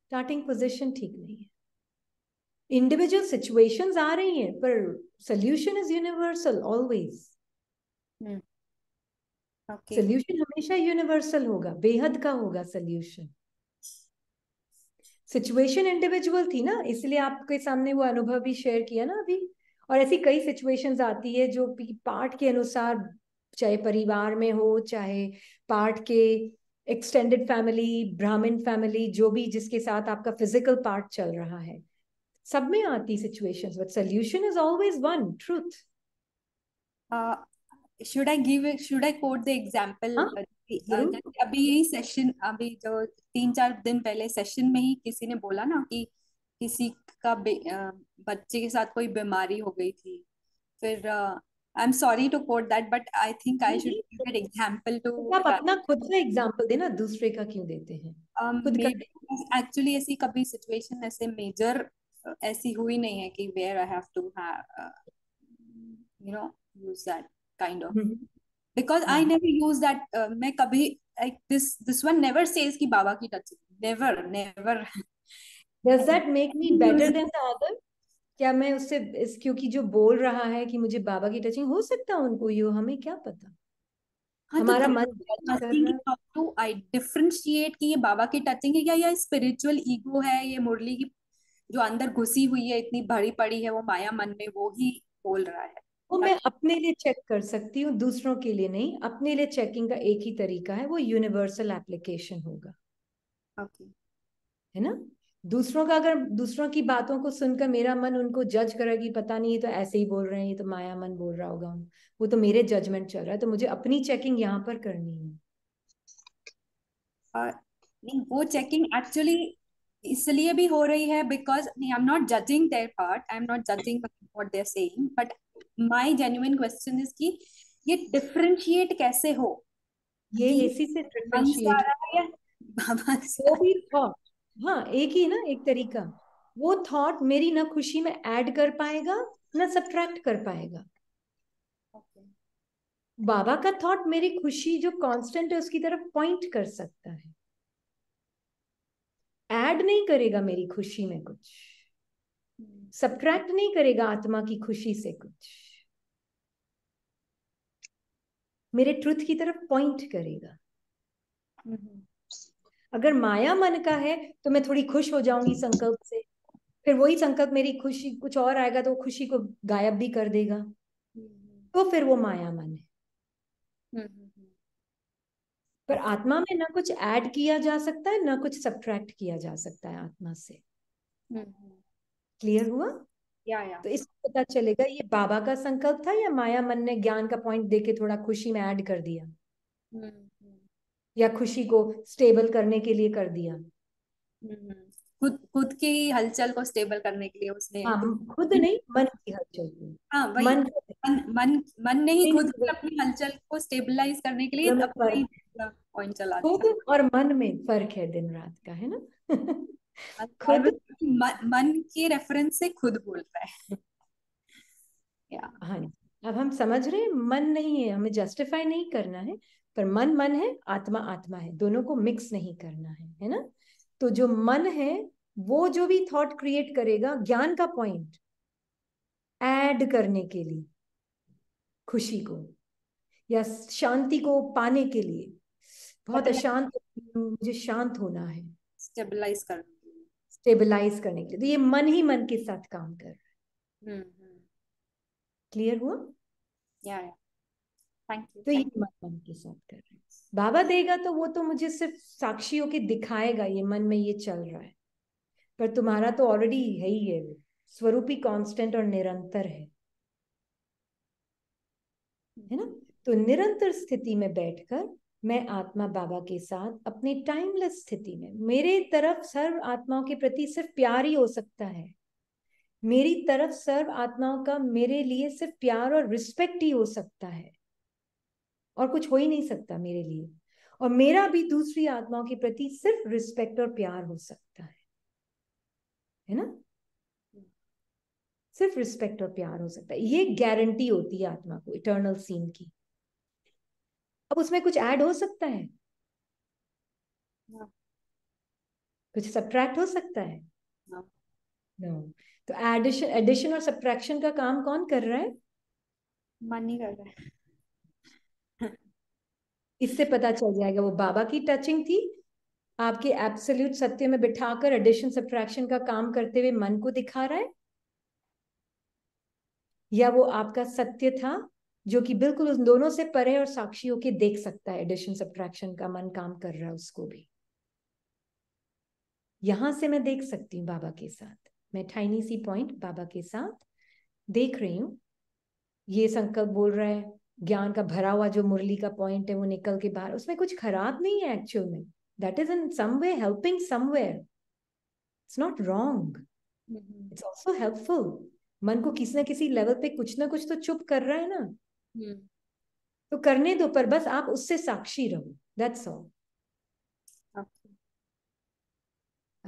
स्टार्टिंग पोजिशन ठीक नहीं है इंडिविजुअल सिचुएशन आ रही है पर solution is universal always solution हमेशा यूनिवर्सल होगा बेहद का होगा सोल्यूशन सिचुएशन इंडिविजुअल थी ना इसलिए आपके सामने वो अनुभव भी शेयर किया ना अभी और ऐसी कई सिचुएशंस आती है जो पार्ट के अनुसार चाहे परिवार में हो चाहे पार्ट के एक्सटेंडेड फैमिली ब्राह्मण फैमिली जो भी जिसके साथ आपका फिजिकल पार्ट चल रहा है सब में आती situations but solution is always one truth should I give should I quote the example हाँ, uh, uh, अभी यही सेशन अभी जो तीन चार दिन पहले सेशन में ही किसी ने बोला ना कि किसी का uh, बच्चे के साथ कोई बीमारी हो गई थी फिर uh, I am sorry to quote that but I think I should give an example to आप अपना खुद का एग्जांपल देना दूसरे का क्यों देते हैं um, खुद का एक्चुअली ऐसी कभी सिचुएशन ऐसे मेजर uh, ऐसी हुई नहीं है कि where I have to have you know use that kind of because I never use that मैं कभी like this this one never says ki Baba की touch never never does that make me better than the other क्या मैं उससे क्योंकि जो बोल रहा है कि मुझे बाबा की टचिंग हो सकता है उनको ये हमें क्या पता हाँ, तो हमारा मुरली की जो अंदर घुसी हुई है इतनी भरी पड़ी है वो माया मन में वो ही बोल रहा है वो मैं अपने लिए चेक कर सकती हूँ दूसरों के लिए नहीं अपने लिए चेकिंग का एक ही तरीका है वो यूनिवर्सल एप्लीकेशन होगा okay. है ना दूसरों का अगर दूसरों की बातों को सुनकर मेरा मन उनको जज करा कि पता नहीं ये तो ऐसे ही बोल रहे हैं ये तो माया मन बोल रहा होगा वो तो मेरे जजमेंट चल रहा है तो मुझे अपनी चेकिंग यहाँ पर करनी है नहीं वो चेकिंग एक्चुअली इसलिए भी हो रही है because I am not judging their part I am not judging what they are saying but my genuine question is कि ये डिफरेंशिएट कैसे हो ये इसी से डिफरेंशिएट हो रहा है बाबा सो भी थॉट हाँ एक ही ना एक तरीका वो थॉट मेरी ना खुशी में ऐड कर पाएगा ना सब्ट्रैक्ट कर पाएगा बाबा का थॉट मेरी खुशी जो कांस्टेंट है उसकी तरफ पॉइंट कर सकता है ऐड नहीं करेगा मेरी खुशी में कुछ सब्ट्रैक्ट hmm. नहीं करेगा आत्मा की खुशी से कुछ मेरे ट्रुथ की तरफ पॉइंट करेगा mm-hmm. अगर माया मन का है तो मैं थोड़ी खुश हो जाऊंगी संकल्प से फिर वही संकल्प मेरी खुशी कुछ और आएगा तो खुशी को गायब भी कर देगा तो फिर वो माया मन है हम्म, हम्म, हम्म। पर आत्मा में ना कुछ ऐड किया जा सकता है ना कुछ सब्ट्रैक्ट किया जा सकता है आत्मा से क्लियर हुआ या या तो इसको पता चलेगा ये बाबा का संकल्प था या माया मन ने ज्ञान का पॉइंट देके थोड़ा खुशी में ऐड कर दिया या खुशी को स्टेबल करने के लिए कर दिया हम्म, खुद खुद की हलचल को स्टेबल करने के लिए उसने हाँ, खुद हम्म। नहीं मन की हलचल हाँ मन मन मन, मन ने खुद अपनी हलचल को स्टेबलाइज करने के लिए पॉइंट चला खुद और मन में फर्क है दिन रात का है ना खुद मन, मन के रेफरेंस से खुद बोल रहा है या हाँ अब हम समझ रहे हैं मन नहीं है हमें जस्टिफाई नहीं करना है पर मन मन है आत्मा आत्मा है दोनों को मिक्स नहीं करना है है ना तो जो मन है वो जो भी थॉट क्रिएट करेगा ज्ञान का पॉइंट ऐड करने के लिए खुशी को या शांति को पाने के लिए बहुत अशांत मुझे शांत होना है स्टेबलाइज करना स्टेबलाइज करने के लिए तो ये मन ही मन के साथ काम कर रहा है क्लियर हम्म, हम्म। हुआ या, yeah. थैंक यू तो ये मन के साथ कर रहे बाबा देगा तो वो तो मुझे सिर्फ साक्षी होके दिखाएगा ये मन में ये चल रहा है पर तुम्हारा तो ऑलरेडी है ही है स्वरूप ही कॉन्स्टेंट और निरंतर है है ना तो निरंतर स्थिति में बैठकर मैं आत्मा बाबा के साथ अपनी टाइमलेस स्थिति में मेरे तरफ सर्व आत्माओं के प्रति सिर्फ प्यार ही हो सकता है मेरी तरफ सर्व आत्माओं का मेरे लिए सिर्फ प्यार और रिस्पेक्ट ही हो सकता है और कुछ हो ही नहीं सकता मेरे लिए और मेरा भी दूसरी आत्माओं के प्रति सिर्फ रिस्पेक्ट और प्यार हो सकता है है ना सिर्फ रिस्पेक्ट और प्यार हो सकता है ये गारंटी होती है आत्मा को इटर्नल सीन की अब उसमें कुछ ऐड हो सकता है कुछ सब्ट्रैक्ट हो सकता है नो तो एडिशन एडिशन और सब्ट्रैक्शन का काम कौन कर रहा है मन ही कर रहा है इससे पता चल जाएगा वो बाबा की टचिंग थी आपके एब्सोल्यूट सत्य में बिठाकर एडिशन सब्ट्रैक्शन का काम करते हुए मन को दिखा रहा है या वो आपका सत्य था जो कि बिल्कुल उन दोनों से परे और साक्षी होकर देख सकता है एडिशन सब्ट्रैक्शन का मन काम कर रहा है उसको भी यहां से मैं देख सकती हूँ बाबा के साथ मैं ठाइनी सी पॉइंट बाबा के साथ देख रही हूं ये संकल्प बोल रहा है ज्ञान का भरा हुआ जो मुरली का पॉइंट है वो निकल के बाहर उसमें कुछ खराब नहीं है एक्चुअल में that is in some way helping somewhere it's not wrong it's also helpful मन को किसी ना किसी लेवल पे कुछ ना कुछ तो चुप कर रहा है ना hmm. तो करने दो पर बस आप उससे साक्षी रहो दैट्स ऑल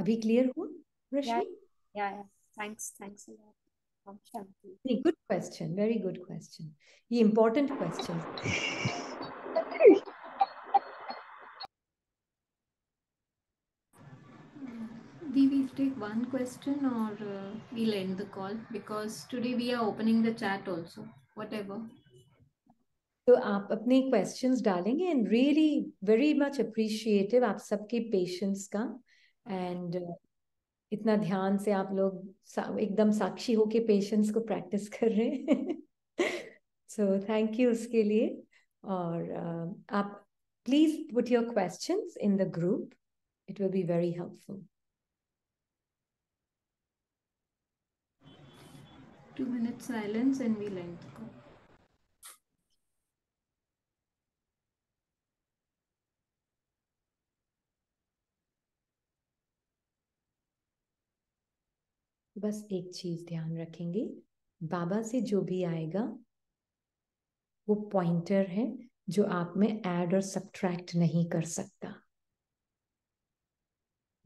अभी क्लियर हुआ Rashmi yeah yeah thanks thanks Good question. Very good question. The important question. we will take one question or uh, we'll end the call because today we are opening the chat also. Whatever. तो आप अपने questions डालेंगे and really very much appreciative आप सबके patience का and uh, इतना ध्यान से आप लोग सा, एकदम साक्षी होके पेशेंस को प्रैक्टिस कर रहे हैं सो थैंक यू उसके लिए और uh, आप please put your questions in the group it will be very helpful two minutes silence and we'll end the call. बस एक चीज ध्यान रखेंगे बाबा से जो भी आएगा वो पॉइंटर है जो आप में ऐड और सब्ट्रैक्ट नहीं कर सकता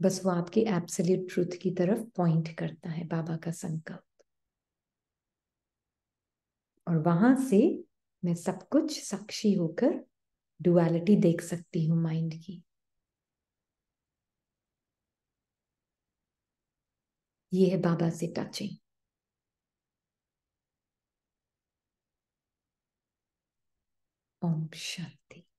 बस वो आपके एब्सोल्यूट ट्रूथ की तरफ पॉइंट करता है बाबा का संकल्प और वहां से मैं सब कुछ साक्षी होकर डुअलिटी देख सकती हूँ माइंड की ये है बाबा से टचिंग ओम शांति